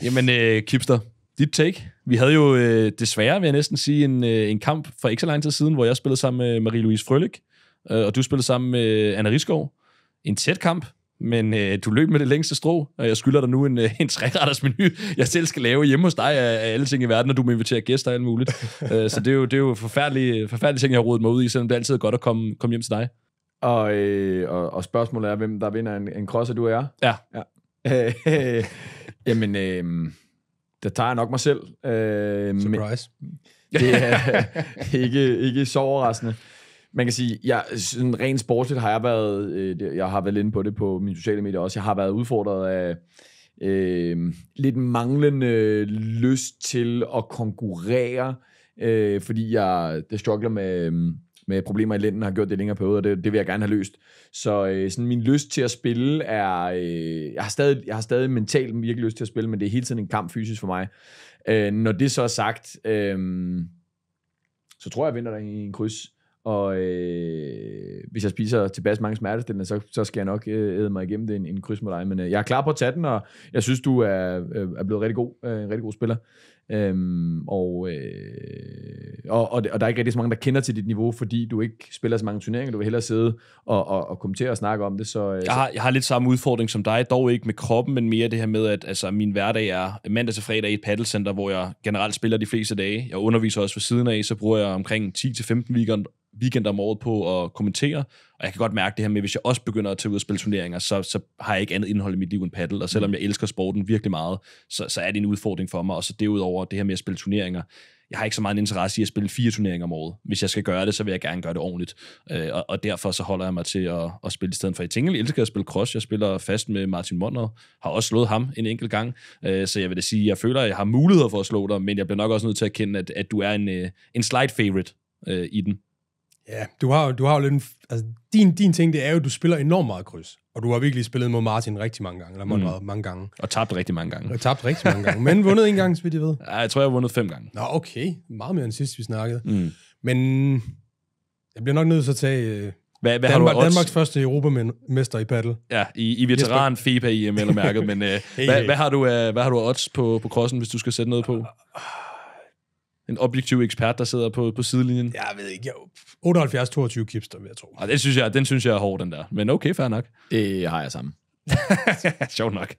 B: Jamen, øh, Kipster, dit take. Vi havde jo øh, desværre, vil jeg næsten sige, en, øh, en kamp for ikke så lang tid siden, hvor jeg spillede sammen med Marie-Louise Frølik, øh, og du spillede sammen med øh, Anna Riskov. En tæt kamp, men øh, du løb med det længste strå, og jeg skylder dig nu en, øh, en træretters menu, jeg selv skal lave hjemme hos dig af, af alle ting i verden, og du må invitere gæster og alt muligt. øh, så det er jo, det er jo forfærdelige, forfærdelige ting, jeg har rodet mig ud i, selvom det er altid godt at komme, komme hjem til dig. Og, øh,
A: og, og spørgsmålet er, hvem der vinder en, en cross, og du og jeg? Ja. ja. Øh, øh, jamen, øh, der tager jeg nok mig selv. Øh, Surprise. Men, det er ikke, ikke så overraskende. Man kan sige, jeg, sådan rent sportsligt har jeg været, øh, jeg har været inde på det på mine sociale medier også, jeg har været udfordret af øh, lidt manglende lyst til at konkurrere, øh, fordi jeg det struggler med... Øh, med problemer i lænden, har gjort det længere perioder, det, det vil jeg gerne have løst. Så øh, sådan min lyst til at spille er, øh, jeg, har stadig, jeg har stadig mentalt virkelig lyst til at spille, men det er hele tiden en kamp fysisk for mig. Øh, når det så er sagt, øh, så tror jeg, jeg vinder der i en kryds. Og øh, hvis jeg spiser tilbage mange smertestillende, så, så skal jeg nok øh, æde mig igennem det en, en kryds mod dig. Men øh, jeg er klar på at tage den, og jeg synes, du er, øh, er blevet rigtig god, øh, en rigtig god spiller. Øhm, og, øh, og, og, og der er ikke rigtig så mange, der kender til dit niveau, fordi du ikke spiller så mange turneringer. Du vil hellere sidde og, og, og kommentere og snakke om det. Så, øh, jeg, har,
B: jeg har lidt samme udfordring som dig, dog ikke med kroppen, men mere det her med, at altså, min hverdag er mandag til fredag i et paddlecenter, hvor jeg generelt spiller de fleste dage. Jeg underviser også ved siden af, så bruger jeg omkring 10-15 weekend, weekender om året på at kommentere, og jeg kan godt mærke det her med, at hvis jeg også begynder at tage ud og spille turneringer, så, så har jeg ikke andet indhold i mit liv end paddle, og selvom mm. jeg elsker sporten virkelig meget, så, så er det en udfordring for mig, og så derudover det her med at spille turneringer, jeg har ikke så meget en interesse i at spille fire turneringer om året. Hvis jeg skal gøre det, så vil jeg gerne gøre det ordentligt. Øh, og, og derfor så holder jeg mig til at, at spille i stedet for. Jeg tænker, jeg elsker at spille cross. Jeg spiller fast med Martin Monner. Har også slået ham en enkelt gang. Øh, så jeg vil da sige, jeg føler, at jeg har muligheder for at slå dig, men jeg bliver nok også nødt til at kende, at, at du er en, øh, en
C: slight favorite øh, i den. Ja, du har, du har jo lidt en, altså, din, din ting, det er jo, at du spiller enormt meget kryds. Og du har virkelig spillet mod Martin rigtig mange gange, eller Monrad mm. mange gange. Og tabt rigtig mange gange. Og tabt rigtig mange gange, men vundet en gang, så vidt jeg ved. Ja, Jeg tror, jeg har vundet fem gange. Nå, okay. Meget mere end sidst, vi snakkede. Mm. Men jeg bliver nok nødt til at tage øh, Hvad, hvad Danmark, har du Danmarks første europamester i paddle. Ja, i, i veteran FIBA i vel mærket, men øh, hey, hvad, hey. hvad,
B: har du, hvad har du odds på, på crossen, hvis du skal sætte noget på? Ah, en objektiv ekspert, der sidder på,
C: på sidelinjen. Jeg ved ikke, jeg 78-22 Kipster, vil jeg tro.
B: Og den synes jeg, den synes jeg er hård, den der. Men okay, fair nok. Det har jeg sammen. Sjovt nok.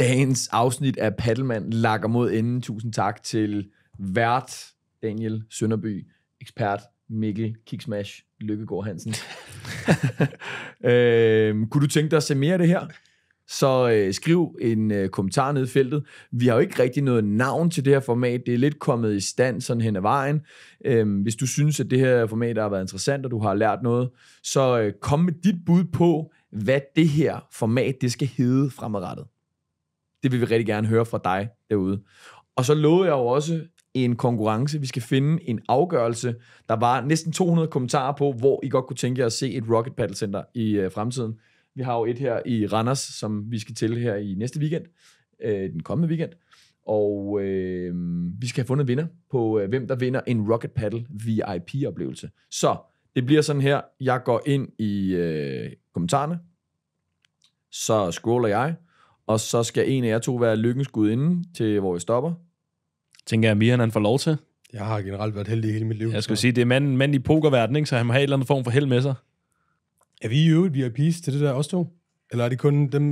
B: Dagens afsnit
A: af Paddelmand lakker mod enden. Tusind tak til vært Daniel Sønderby, ekspert Mikkel Kiksmash Lykkegaard Hansen. øh, kunne du tænke dig at se mere af det her? så øh, skriv en øh, kommentar ned i feltet. Vi har jo ikke rigtig noget navn til det her format. Det er lidt kommet i stand sådan hen ad vejen. Øhm, hvis du synes, at det her format har været interessant, og du har lært noget, så øh, kom med dit bud på, hvad det her format det skal hedde fremadrettet. Det vil vi rigtig gerne høre fra dig derude. Og så lovede jeg jo også en konkurrence. Vi skal finde en afgørelse. Der var næsten 200 kommentarer på, hvor I godt kunne tænke jer at se et Rocket Paddle Center i øh, fremtiden. Vi har jo et her i Randers, som vi skal til her i næste weekend, øh, den kommende weekend. Og øh, vi skal have fundet vinder på, øh, hvem der vinder en Rocket Paddle VIP-oplevelse. Så det bliver sådan her. Jeg går ind i øh, kommentarerne, så scroller jeg, og så skal en af jer to være lykkens
B: gudinde til, hvor vi stopper. Tænker jeg, at Mian han får lov til. Jeg har generelt været heldig hele
C: mit liv. Jeg så. sige, det er mand, mand i pokerverdenen, så han må have en eller anden form for held med sig. Er vi i øvrigt VIP's til det der også to? Eller er det kun dem,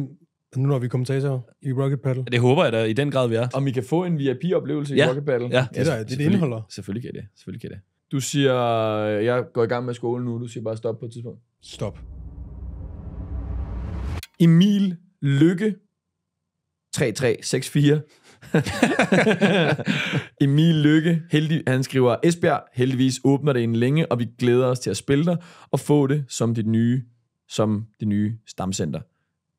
C: nu når vi kommer til i Rocket Paddle? Det håber
A: jeg da i den grad, vi er. Om vi kan få en VIP-oplevelse ja. i Rocket Paddle? Ja, det, der, det, det indeholder. Selvfølgelig kan det. Selvfølgelig kan det. Du siger, jeg går i gang med skolen nu, du siger bare stop på et tidspunkt. Stop. Emil Lykke 3364 Emil Lykke, heldig, han skriver, Esbjerg, heldigvis åbner det en længe, og vi glæder os til at spille dig og få det som dit nye, som det nye stamcenter.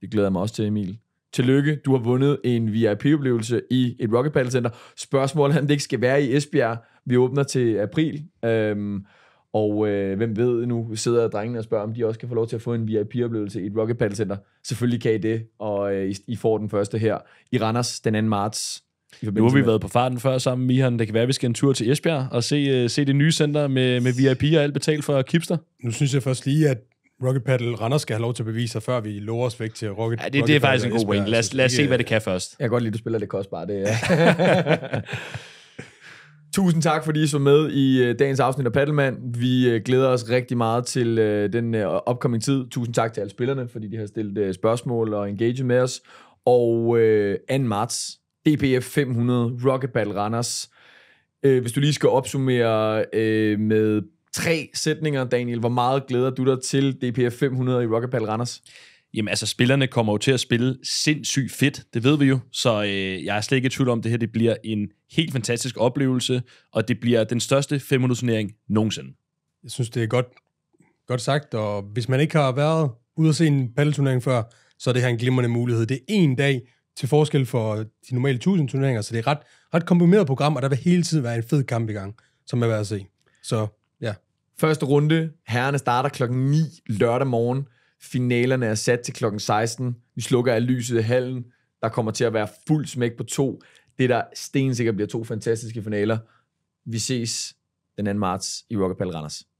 A: Det glæder mig også til, Emil. Tillykke, du har vundet en VIP-oplevelse i et Rocket Paddle Center. Spørgsmålet han det ikke skal være i Esbjerg. Vi åbner til april. Øhm, og øh, hvem ved nu, sidder drengene og spørger, om de også kan få lov til at få en VIP-oplevelse i et Rocket Paddle Center. Selvfølgelig kan I det, og øh, I får den første her i Randers den
B: 2. marts. Nu har vi været på farten før sammen, Mihan. Det kan være, at vi skal en tur til Esbjerg og se, øh, se
C: det nye center med, med VIP og alt betalt for Kipster. Nu synes jeg først lige, at Rocket Paddle Randers skal have lov til at bevise sig, før vi lover os væk til Rocket Ja, det, Rocket det er faktisk en god point. Lad lad os se, hvad det kan først.
A: Jeg kan godt lide, at du spiller det kostbart. Det, ja.
C: Tusind tak, fordi I så med i
A: øh, dagens afsnit af Paddelmand. Vi øh, glæder os rigtig meget til øh, den opkommende tid. Tusind tak til alle spillerne, fordi de har stillet spørgsmål og engaget med os. Og 2. marts, DPF 500, Rocket Battle Runners. hvis du lige skal opsummere med tre sætninger, Daniel, hvor meget glæder du dig til DPF 500 i Rocket
B: Battle Runners? Jamen altså, spillerne kommer jo til at spille sindssygt fedt, det ved vi jo, så øh, jeg er slet ikke i tvivl om, at det her det bliver en helt fantastisk oplevelse, og det bliver den største
C: 500 nogensinde. Jeg synes, det er godt, godt sagt, og hvis man ikke har været ude at se en paddelturnering før, så er det her en glimrende mulighed. Det er en dag til forskel for de normale 1000 turneringer, så det er ret, ret komprimeret program, og der vil hele tiden være en fed kamp i gang, som er værd at se. Så ja. Første runde, herrerne starter klokken 9 lørdag morgen.
A: Finalerne er sat til klokken 16. Vi slukker af lyset i hallen. Der kommer til at være fuld smæk på to. Det der stensikker bliver to fantastiske finaler. Vi ses den 2. marts i Rockapel Randers.